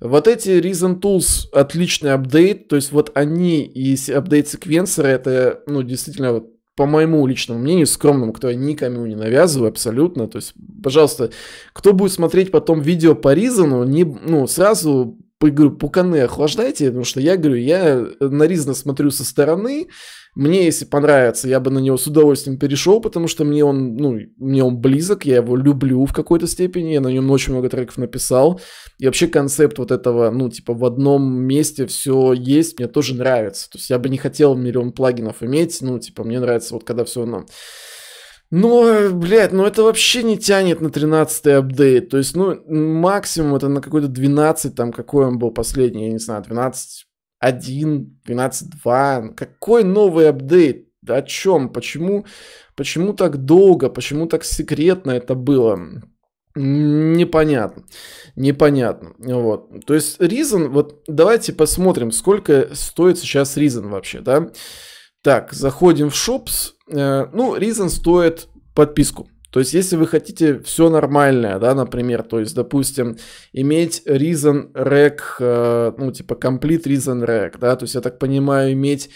Вот эти Reason Tools отличный апдейт, то есть вот они и апдейт секвенсоры, это ну действительно вот по моему личному мнению, скромному, кто я никому не навязываю абсолютно. То есть, пожалуйста, кто будет смотреть потом видео по Ризану, не, ну, сразу говорю, пуканы охлаждайте, потому что я говорю, я на Ризана смотрю со стороны, мне, если понравится, я бы на него с удовольствием перешел, потому что мне он, ну, мне он близок, я его люблю в какой-то степени, я на нем очень много треков написал. И вообще концепт вот этого, ну, типа, в одном месте все есть, мне тоже нравится. То есть я бы не хотел миллион плагинов иметь, ну, типа, мне нравится вот когда все на... Но, ну, блядь, ну это вообще не тянет на 13-й апдейт. То есть, ну, максимум это на какой-то 12, там, какой он был последний, я не знаю, 12, 1, 12.2. Какой новый апдейт? О чем? Почему, почему так долго? Почему так секретно это было? Непонятно, непонятно, вот, то есть Reason, вот давайте посмотрим, сколько стоит сейчас Reason вообще, да, так, заходим в Shops, э, ну, Reason стоит подписку, то есть, если вы хотите все нормальное, да, например, то есть, допустим, иметь reason rec, э, ну, типа complete reason rec, да, то есть, я так понимаю, иметь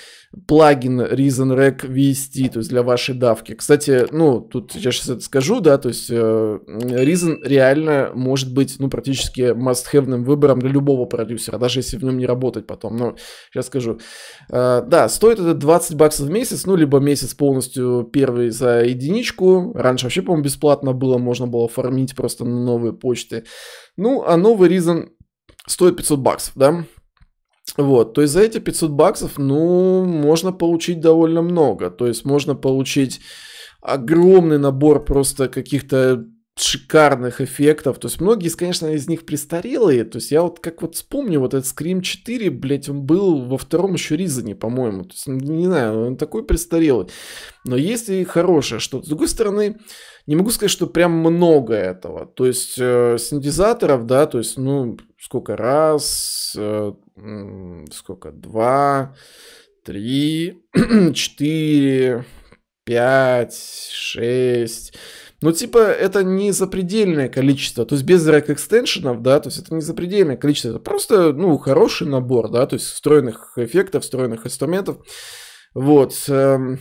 плагин Reason Rack VST, то есть для вашей давки. Кстати, ну, тут я сейчас это скажу, да, то есть э, Reason реально может быть, ну, практически must выбором для любого продюсера, даже если в нем не работать потом, но сейчас скажу. Э, да, стоит это 20 баксов в месяц, ну, либо месяц полностью первый за единичку, раньше вообще, по-моему, бесплатно было, можно было фармить просто на новые почты. Ну, а новый Reason стоит 500 баксов, да, вот, то есть за эти 500 баксов, ну, можно получить довольно много. То есть можно получить огромный набор просто каких-то шикарных эффектов. То есть многие, конечно, из них престарелые. То есть я вот как вот вспомню, вот этот Scream 4, блядь, он был во втором еще Ризане, по-моему. То есть, ну, не знаю, он такой престарелый. Но есть и хорошее что С другой стороны, не могу сказать, что прям много этого. То есть э, синтезаторов, да, то есть, ну, сколько раз, э, сколько, два, три, четыре, пять, шесть... Но типа это не запредельное количество, то есть без рэк экстеншенов, да, то есть это не запредельное количество, это просто, ну, хороший набор, да, то есть встроенных эффектов, встроенных инструментов. Вот. Эм,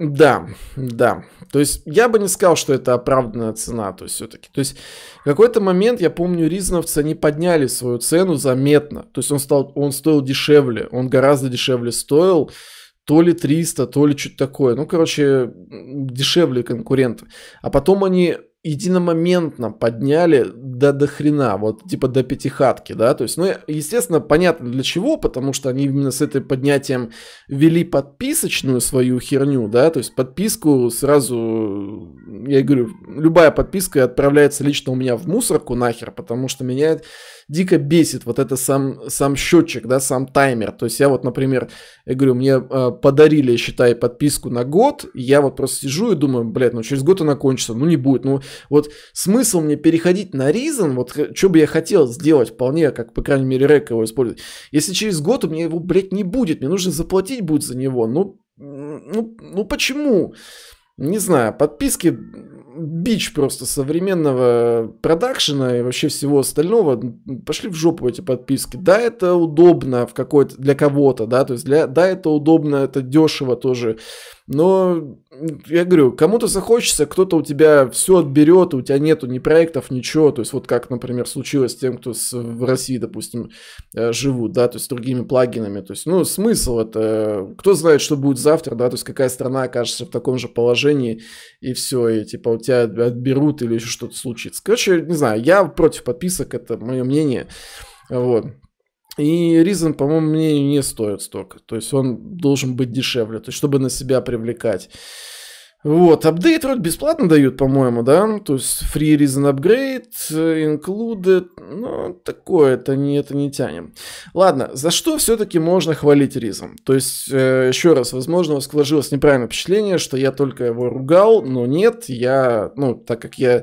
да, да. То есть я бы не сказал, что это оправданная цена, то есть все-таки. То есть в какой-то момент, я помню, ризновцы, они подняли свою цену заметно. То есть он, стал, он стоил дешевле, он гораздо дешевле стоил то ли 300, то ли что-то такое. Ну, короче, дешевле конкурентов. А потом они единомоментно подняли до дохрена, вот типа до пятихатки, да, то есть, ну, естественно, понятно для чего, потому что они именно с этой поднятием вели подписочную свою херню, да, то есть подписку сразу, я говорю, любая подписка отправляется лично у меня в мусорку нахер, потому что меня дико бесит вот это сам, сам счетчик, да, сам таймер. То есть я вот, например, я говорю, мне э, подарили, считай, подписку на год, и я вот просто сижу и думаю, блядь, ну через год она кончится, ну не будет. Ну вот смысл мне переходить на Reason, вот что бы я хотел сделать вполне, как, по крайней мере, Рек его использовать. Если через год у меня его, блядь, не будет, мне нужно заплатить будет за него, ну, ну, ну почему? Не знаю, подписки бич просто современного продакшена и вообще всего остального. Пошли в жопу эти подписки. Да, это удобно в какой-то для кого-то, да, то есть для, да, это удобно, это дешево тоже но я говорю, кому-то захочется, кто-то у тебя все отберет, у тебя нету ни проектов, ничего. То есть вот как, например, случилось с тем, кто с, в России, допустим, э, живут, да, то есть с другими плагинами. То есть, ну, смысл это, кто знает, что будет завтра, да, то есть какая страна окажется в таком же положении, и все, и типа у тебя отберут или еще что-то случится. Короче, не знаю, я против подписок, это мое мнение. Вот. И Reason, по моему мнению, не стоит столько. То есть он должен быть дешевле, то есть чтобы на себя привлекать. Вот, апдейт вроде бесплатно дают, по-моему, да? То есть free reason upgrade, э, included, ну, такое, это не, это не тянем. Ладно, за что все-таки можно хвалить reason? То есть, э, еще раз, возможно, у вас сложилось неправильное впечатление, что я только его ругал, но нет, я, ну, так как я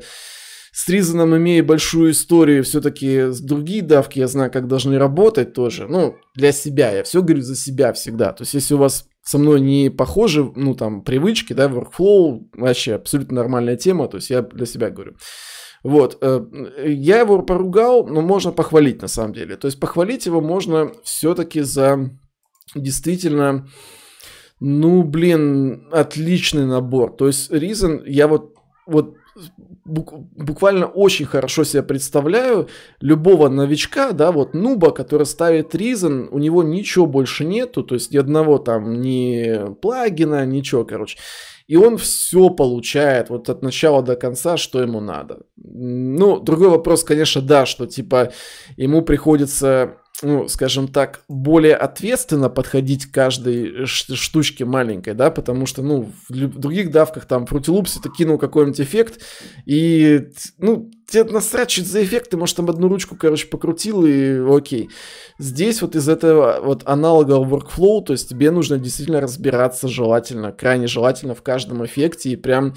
с Ризаном имея большую историю, все-таки другие давки, я знаю, как должны работать тоже. Ну, для себя, я все говорю за себя всегда. То есть, если у вас со мной не похожи, ну, там, привычки, да, workflow, вообще абсолютно нормальная тема, то есть я для себя говорю. Вот, э, я его поругал, но можно похвалить на самом деле. То есть похвалить его можно все-таки за действительно, ну, блин, отличный набор. То есть Reason, я вот, вот буквально очень хорошо себе представляю любого новичка, да, вот нуба, который ставит Reason, у него ничего больше нету, то есть ни одного там, ни плагина, ничего, короче. И он все получает вот от начала до конца, что ему надо. Ну, другой вопрос, конечно, да, что типа ему приходится ну, скажем так, более ответственно подходить к каждой э, штучке маленькой, да, потому что, ну, в других давках, там, в Fruity ты кинул какой-нибудь эффект, и, ну, тебе насрать, что за эффект, ты, может, там одну ручку, короче, покрутил, и окей. Здесь вот из этого вот аналога workflow, то есть тебе нужно действительно разбираться желательно, крайне желательно в каждом эффекте, и прям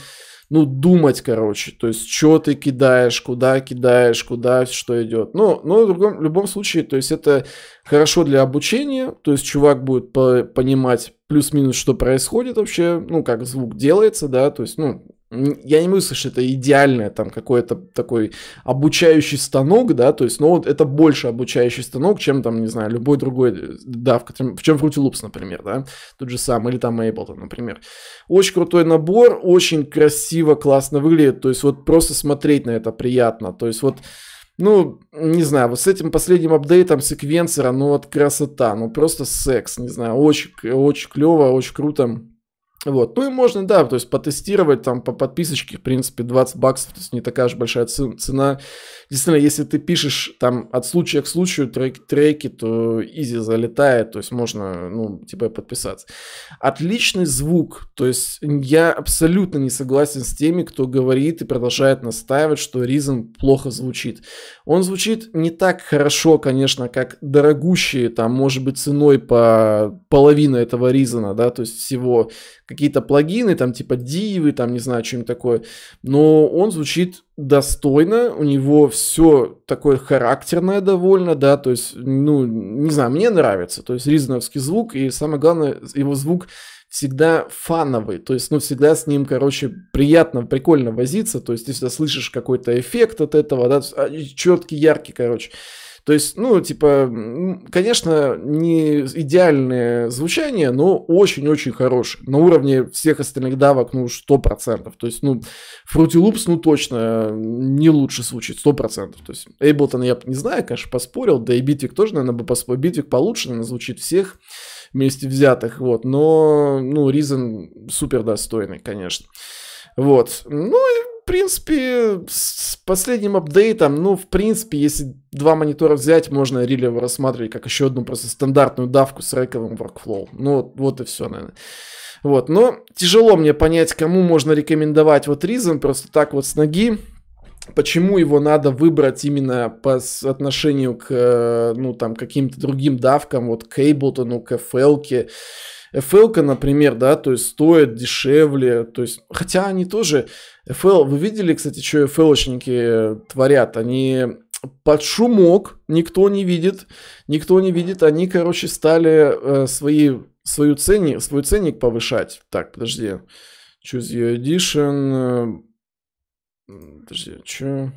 ну, думать, короче, то есть, что ты кидаешь, куда кидаешь, куда, что идет. Ну, но ну, в, другом, любом случае, то есть, это хорошо для обучения, то есть, чувак будет по понимать плюс-минус, что происходит вообще, ну, как звук делается, да, то есть, ну, я не могу сказать, что это идеальное там какой-то такой обучающий станок, да, то есть, но ну, вот это больше обучающий станок, чем там, не знаю, любой другой э, да, в чем Fruity Loops, например, да, тот же самый, или там Ableton, например. Очень крутой набор, очень красиво, классно выглядит, то есть вот просто смотреть на это приятно, то есть вот ну, не знаю, вот с этим последним апдейтом секвенсора, ну вот красота, ну просто секс, не знаю, очень, очень клево, очень круто. Вот, ну и можно, да, то есть потестировать там по подписочке, в принципе, 20 баксов, то есть не такая же большая цена, действительно, если ты пишешь там от случая к случаю трек, треки, то изи залетает, то есть можно, ну, типа подписаться. Отличный звук, то есть я абсолютно не согласен с теми, кто говорит и продолжает настаивать, что ризм плохо звучит. Он звучит не так хорошо, конечно, как дорогущие, там, может быть, ценой по половину этого ризана, да, то есть всего какие-то плагины, там, типа дивы, там, не знаю, что-нибудь такое, но он звучит достойно, у него все такое характерное довольно, да, то есть, ну, не знаю, мне нравится, то есть ризановский звук, и самое главное, его звук всегда фановый, то есть, ну, всегда с ним, короче, приятно, прикольно возиться, то есть, ты всегда слышишь какой-то эффект от этого, да, а, четкий, яркий, короче. То есть, ну, типа, конечно, не идеальное звучание, но очень-очень хорошее. На уровне всех остальных давок, ну, 100%. То есть, ну, Fruity Loops, ну, точно не лучше звучит, 100%. То есть, Ableton я не знаю, конечно, поспорил, да и Битвик тоже, наверное, бы поспорил. Битвик получше, наверное, звучит всех вместе взятых, вот. Но, ну, Reason супер достойный, конечно. Вот. Ну, и принципе, с последним апдейтом, ну, в принципе, если два монитора взять, можно релево рассматривать как еще одну просто стандартную давку с рековым workflow. Ну, вот, и все, наверное. Вот, но тяжело мне понять, кому можно рекомендовать вот Reason просто так вот с ноги. Почему его надо выбрать именно по отношению к, э, ну, там, каким-то другим давкам, вот к Ableton, к FL, FL, например, да, то есть стоят дешевле, то есть, хотя они тоже, FL, вы видели, кстати, что fl творят, они под шумок, никто не видит, никто не видит, они, короче, стали э, свои, свою ценник, свой ценник повышать. Так, подожди, choose your edition, э, подожди, что,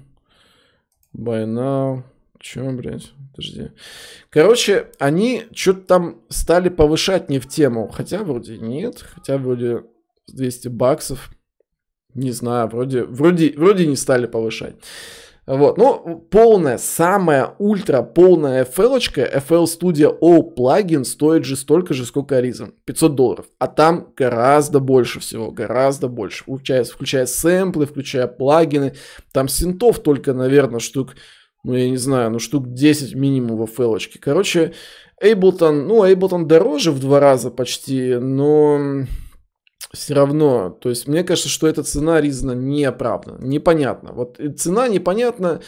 buy now, чего, блядь? Подожди. Короче, они что-то там стали повышать не в тему. Хотя вроде нет, хотя вроде 200 баксов. Не знаю, вроде, вроде, вроде не стали повышать. Вот, ну, полная, самая ультра полная fl FL Studio All плагин стоит же столько же, сколько Arisen, 500 долларов. А там гораздо больше всего, гораздо больше, включая, включая сэмплы, включая плагины. Там синтов только, наверное, штук ну, я не знаю, ну, штук 10 минимум в FL-очке. Короче, Ableton, ну, Ableton дороже в два раза почти, но все равно, то есть мне кажется, что эта цена Ризана не непонятно. Вот э, цена непонятна,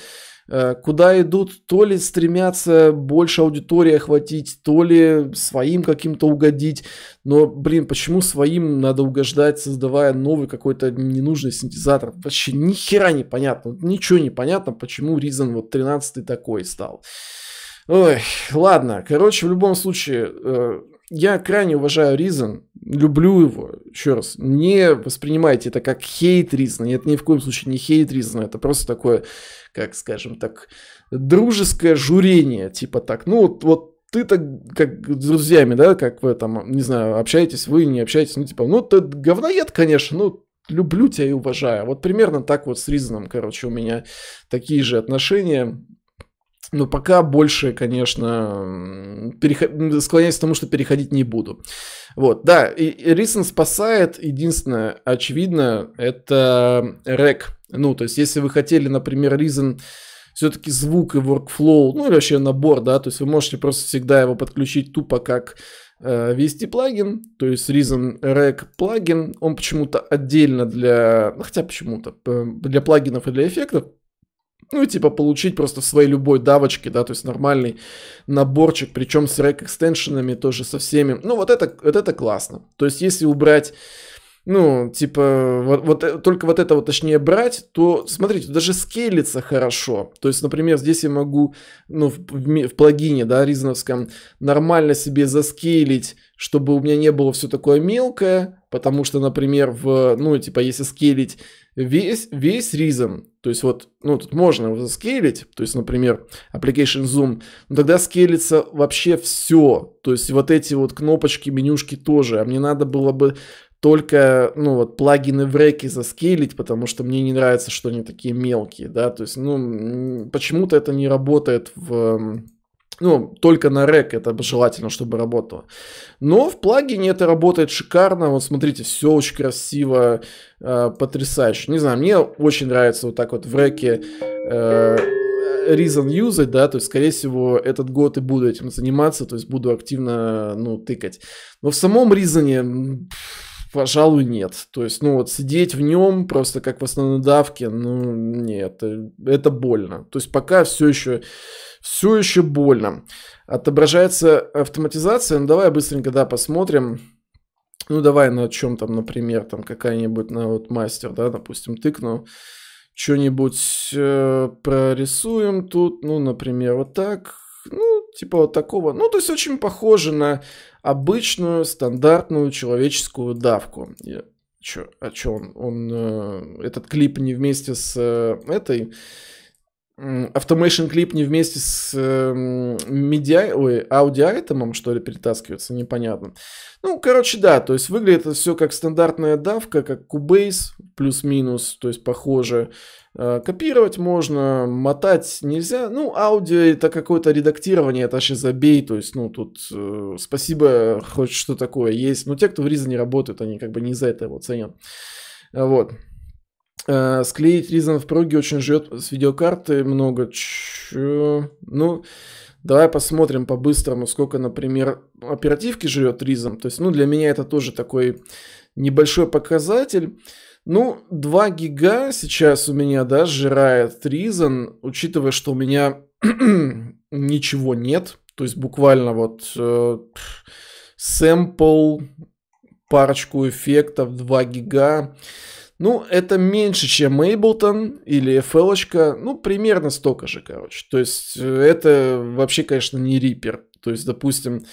Э, куда идут, то ли стремятся больше аудитории охватить, то ли своим каким-то угодить. Но, блин, почему своим надо угождать, создавая новый какой-то ненужный синтезатор? Вообще ни хера не понятно, ничего не понятно, почему Reason вот 13 такой стал. Ой, ладно, короче, в любом случае, э, я крайне уважаю Reason, люблю его, еще раз, не воспринимайте это как хейт Ризна, нет, ни в коем случае не хейт Ризна, это просто такое, как скажем так, дружеское журение, типа так, ну вот, вот ты так, как с друзьями, да, как вы там, не знаю, общаетесь, вы не общаетесь, ну типа, ну ты говноед, конечно, ну люблю тебя и уважаю. Вот примерно так вот с Ризаном, короче, у меня такие же отношения, но пока больше, конечно, переход... склоняюсь к тому, что переходить не буду. Вот, да, и Рисон спасает, единственное, очевидно, это рек. Ну, то есть, если вы хотели, например, Reason все-таки звук и workflow, ну или вообще набор, да, то есть вы можете просто всегда его подключить тупо как э, вести плагин, то есть Reason Rack плагин, он почему-то отдельно для, ну, хотя почему-то, э, для плагинов и для эффектов ну, типа, получить просто в своей любой давочке, да, то есть нормальный наборчик, причем с рэк-экстеншенами тоже со всеми. Ну, вот это, вот это классно. То есть, если убрать ну, типа, вот, вот э, только вот это вот точнее брать, то, смотрите, даже скейлится хорошо. То есть, например, здесь я могу, ну, в, в, в плагине, да, ризновском, нормально себе заскейлить, чтобы у меня не было все такое мелкое, потому что, например, в, ну, типа, если скейлить весь, весь ризом то есть вот, ну, тут можно его заскейлить, то есть, например, application zoom, но ну, тогда скейлится вообще все, то есть вот эти вот кнопочки, менюшки тоже, а мне надо было бы только, ну, вот, плагины в реке заскейлить, потому что мне не нравится, что они такие мелкие, да, то есть, ну, почему-то это не работает в, ну, только на рек это желательно, чтобы работало. Но в плагине это работает шикарно, вот смотрите, все очень красиво, э, потрясающе. Не знаю, мне очень нравится вот так вот в реке э, reason usage, да, то есть, скорее всего, этот год и буду этим заниматься, то есть буду активно, ну, тыкать. Но в самом reason Пожалуй, нет. То есть, ну вот сидеть в нем просто как в основной давке, ну нет, э, это больно. То есть пока все еще, все еще больно. Отображается автоматизация. Ну давай быстренько, да, посмотрим. Ну давай на чем там, например, там какая-нибудь, на вот мастер, да, допустим, тыкну. Что-нибудь э, прорисуем тут, ну, например, вот так. Ну, типа вот такого. Ну, то есть очень похоже на обычную, стандартную человеческую давку. Я... Чё, а чё он? он э, этот клип не вместе с э, этой Automation клип не вместе с э, медиа, ой, аудиоайтемом, что ли, перетаскивается, непонятно. Ну, короче, да, то есть выглядит это все как стандартная давка, как Cubase, плюс-минус, то есть похоже. Э, копировать можно, мотать нельзя. Ну, аудио это какое-то редактирование, это вообще забей, то есть, ну, тут э, спасибо, хоть что такое есть. Но те, кто в Ризе не работают, они как бы не за это его ценят. Вот. Э, склеить Ризан в проге очень живет с видеокарты много. Чё? Ну, давай посмотрим по-быстрому, сколько, например, оперативки живет Ризан. То есть, ну, для меня это тоже такой небольшой показатель. Ну, 2 гига сейчас у меня, да, сжирает Ризан, учитывая, что у меня ничего нет. То есть, буквально вот э, сэмпл, парочку эффектов, 2 гига. Ну, это меньше, чем Мейблтон или Фелочка. Ну, примерно столько же, короче. То есть э, это вообще, конечно, не Reaper. То есть, допустим,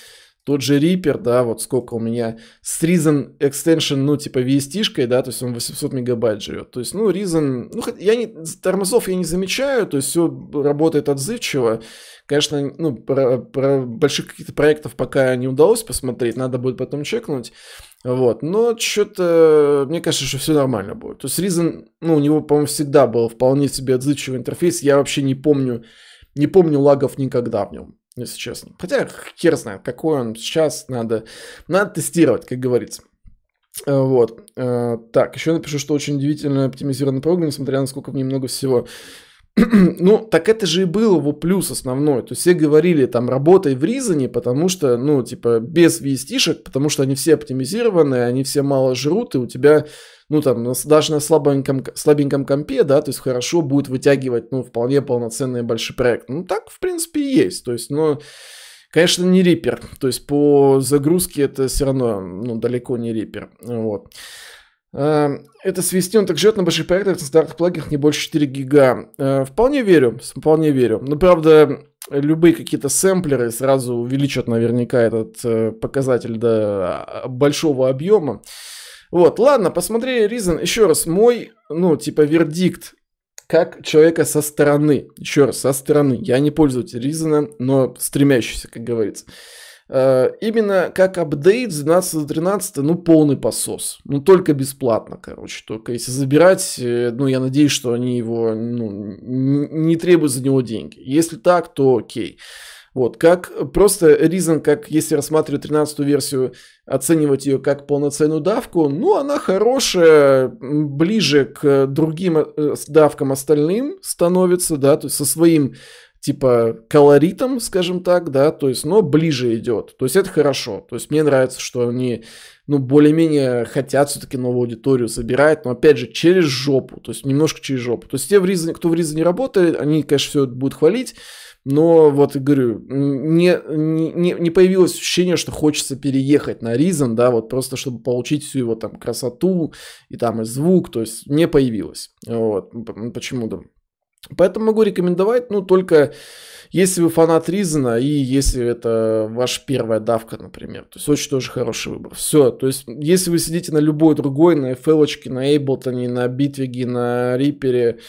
тот же Reaper, да, вот сколько у меня с Reason Extension, ну, типа vst да, то есть он 800 мегабайт живет. То есть, ну, Reason, ну, я не, тормозов я не замечаю, то есть все работает отзывчиво. Конечно, ну, про, про больших каких-то проектов пока не удалось посмотреть, надо будет потом чекнуть. Вот, но что-то, мне кажется, что все нормально будет. То есть Reason, ну, у него, по-моему, всегда был вполне себе отзывчивый интерфейс. Я вообще не помню, не помню лагов никогда в нем, если честно. Хотя хер знает, какой он сейчас, надо, надо тестировать, как говорится. Э, вот. Э, так, еще напишу, что очень удивительно оптимизированный программ, несмотря на сколько в ней много всего. ну, так это же и был его плюс основной. То есть все говорили, там, работай в Ризане, потому что, ну, типа, без вестишек, потому что они все оптимизированные, они все мало жрут, и у тебя, ну, там, даже на слабеньком, слабеньком компе, да, то есть хорошо будет вытягивать, ну, вполне полноценный большой проект. Ну, так, в принципе, и есть. То есть, ну, конечно, не рипер. То есть по загрузке это все равно, ну, далеко не рипер. Вот. Эм, это так живет на больших проектах, на старых плагинах не больше 4 гига. Э, вполне верю, вполне верю. Но ну, правда, любые какие-то сэмплеры сразу увеличат наверняка этот э, показатель до а, большого объема. Вот, ладно, посмотри, Ризен, еще раз, мой, ну, типа, вердикт, как человека со стороны, еще раз, со стороны, я не пользователь Ризена, но стремящийся, как говорится. Э, именно как апдейт с 12 до 13, ну, полный посос. Ну, только бесплатно, короче. Только если забирать, э, ну, я надеюсь, что они его, ну, не требуют за него деньги. Если так, то окей. Вот, как просто Reason, как если рассматривать 13 версию, оценивать ее как полноценную давку, ну, она хорошая, ближе к другим э, давкам остальным становится, да, то есть со своим типа колоритом, скажем так, да, то есть, но ближе идет. То есть это хорошо. То есть мне нравится, что они, ну, более-менее хотят все-таки новую аудиторию собирать, но опять же через жопу, то есть немножко через жопу. То есть те, в Ризане, кто в Ризане работает, они, конечно, все это будут хвалить, но вот, говорю, не, не, не появилось ощущение, что хочется переехать на Ризен, да, вот просто чтобы получить всю его там красоту и там и звук, то есть не появилось. Вот, почему-то. Поэтому могу рекомендовать, ну, только если вы фанат Ризана и если это ваша первая давка, например. То есть очень тоже хороший выбор. Все, то есть если вы сидите на любой другой, на FL, на Эйблтоне, на Битвиге, на Рипере,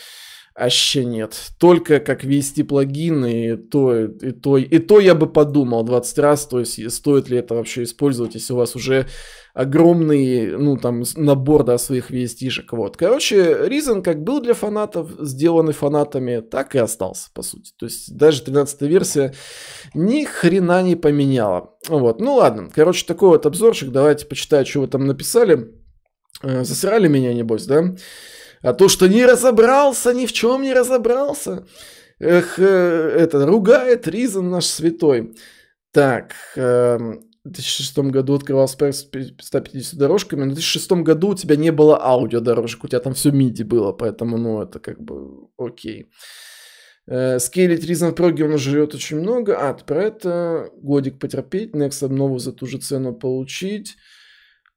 Вообще нет. Только как ввести плагины, и то, и то, и то я бы подумал 20 раз, то есть стоит ли это вообще использовать, если у вас уже огромный, ну, там, набор, да, своих vst вот. Короче, Reason как был для фанатов, сделанный фанатами, так и остался, по сути. То есть даже 13-я версия ни хрена не поменяла. Вот, ну ладно, короче, такой вот обзорчик, давайте почитаю, что вы там написали. Э, Засирали меня, небось, да? А то, что не разобрался, ни в чем не разобрался. Эх, э, это, ругает Ризан наш святой. Так, эм, 2006 году открывал с 150 дорожками, но в 2006 году у тебя не было аудиодорожек, у тебя там все MIDI было, поэтому, ну, это как бы окей. Э, скейлить Reason проги он жрет очень много. А, про это годик потерпеть, Next обнову за ту же цену получить.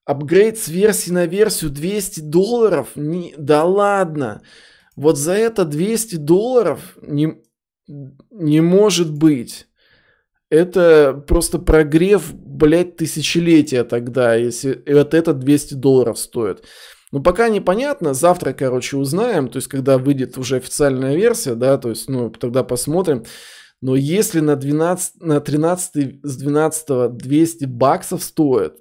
Апгрейд с версии на версию 200 долларов? Не, да ладно. Вот за это 200 долларов не, не может быть. Это просто прогрев блядь, тысячелетия тогда, если вот это 200 долларов стоит. Ну, пока непонятно, завтра, короче, узнаем, то есть, когда выйдет уже официальная версия, да, то есть, ну, тогда посмотрим. Но если на, 12, на 13 с 12 200 баксов стоит,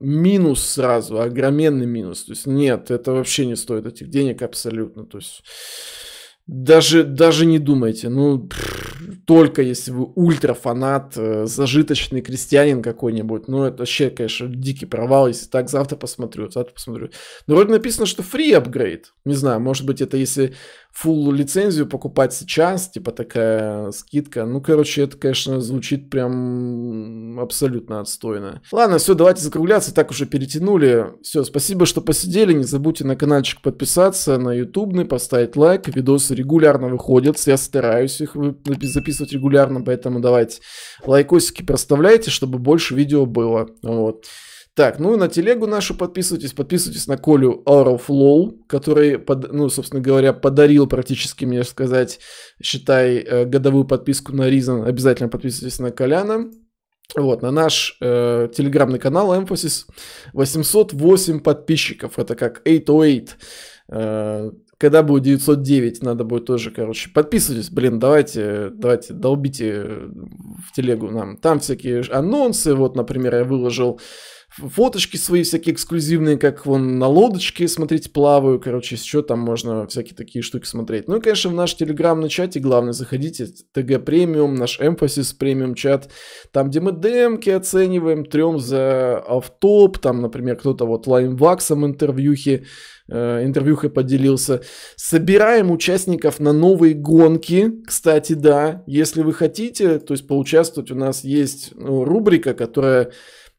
минус сразу, огроменный минус. То есть нет, это вообще не стоит этих денег абсолютно. То есть даже, даже не думайте. Ну, только если вы ультрафанат, э, зажиточный крестьянин какой-нибудь. Ну, это вообще, конечно, дикий провал. Если так, завтра посмотрю, завтра посмотрю. Но вроде написано, что free upgrade. Не знаю, может быть, это если full лицензию покупать сейчас, типа такая скидка. Ну, короче, это, конечно, звучит прям абсолютно отстойно. Ладно, все, давайте закругляться, так уже перетянули. Все, спасибо, что посидели. Не забудьте на каналчик подписаться, на ютубный, поставить лайк. Видосы регулярно выходят, я стараюсь их записывать регулярно, поэтому давайте лайкосики проставляйте, чтобы больше видео было. Вот. Так, ну и на телегу нашу подписывайтесь, подписывайтесь на Колю Auroфlow, который, под, ну, собственно говоря, подарил практически, мне сказать, считай, э, годовую подписку на Reason. Обязательно подписывайтесь на Коляна. Вот, на наш э, телеграмный канал Emphasis 808 подписчиков, это как 808. Э, когда будет 909, надо будет тоже, короче, подписывайтесь, блин, давайте, давайте, долбите э, в телегу нам. Там всякие анонсы, вот, например, я выложил фоточки свои всякие эксклюзивные, как вон на лодочке, смотреть плаваю, короче, еще там можно всякие такие штуки смотреть. Ну и, конечно, в наш телеграм на чате, главное, заходите, ТГ премиум, наш эмфасис премиум чат, там, где мы демки оцениваем, трем за автоп, там, например, кто-то вот лаймваксом интервьюхи, э, интервьюхой поделился. Собираем участников на новые гонки, кстати, да, если вы хотите, то есть поучаствовать, у нас есть ну, рубрика, которая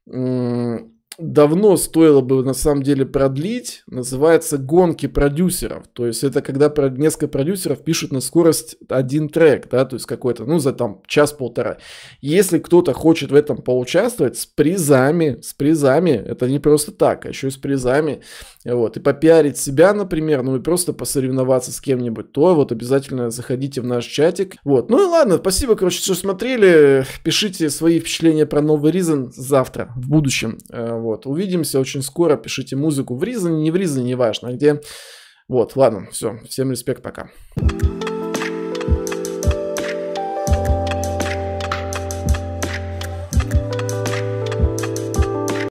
嗯。давно стоило бы на самом деле продлить, называется гонки продюсеров. То есть это когда несколько продюсеров пишут на скорость один трек, да, то есть какой-то, ну, за там час-полтора. Если кто-то хочет в этом поучаствовать с призами, с призами, это не просто так, а еще и с призами, вот, и попиарить себя, например, ну, и просто посоревноваться с кем-нибудь, то вот обязательно заходите в наш чатик. Вот, ну и ладно, спасибо, короче, что смотрели, пишите свои впечатления про новый Reason завтра, в будущем, э, вот вот, увидимся очень скоро, пишите музыку в Рязани, не в Рязани, неважно, а где. Вот, ладно, все, всем респект, пока.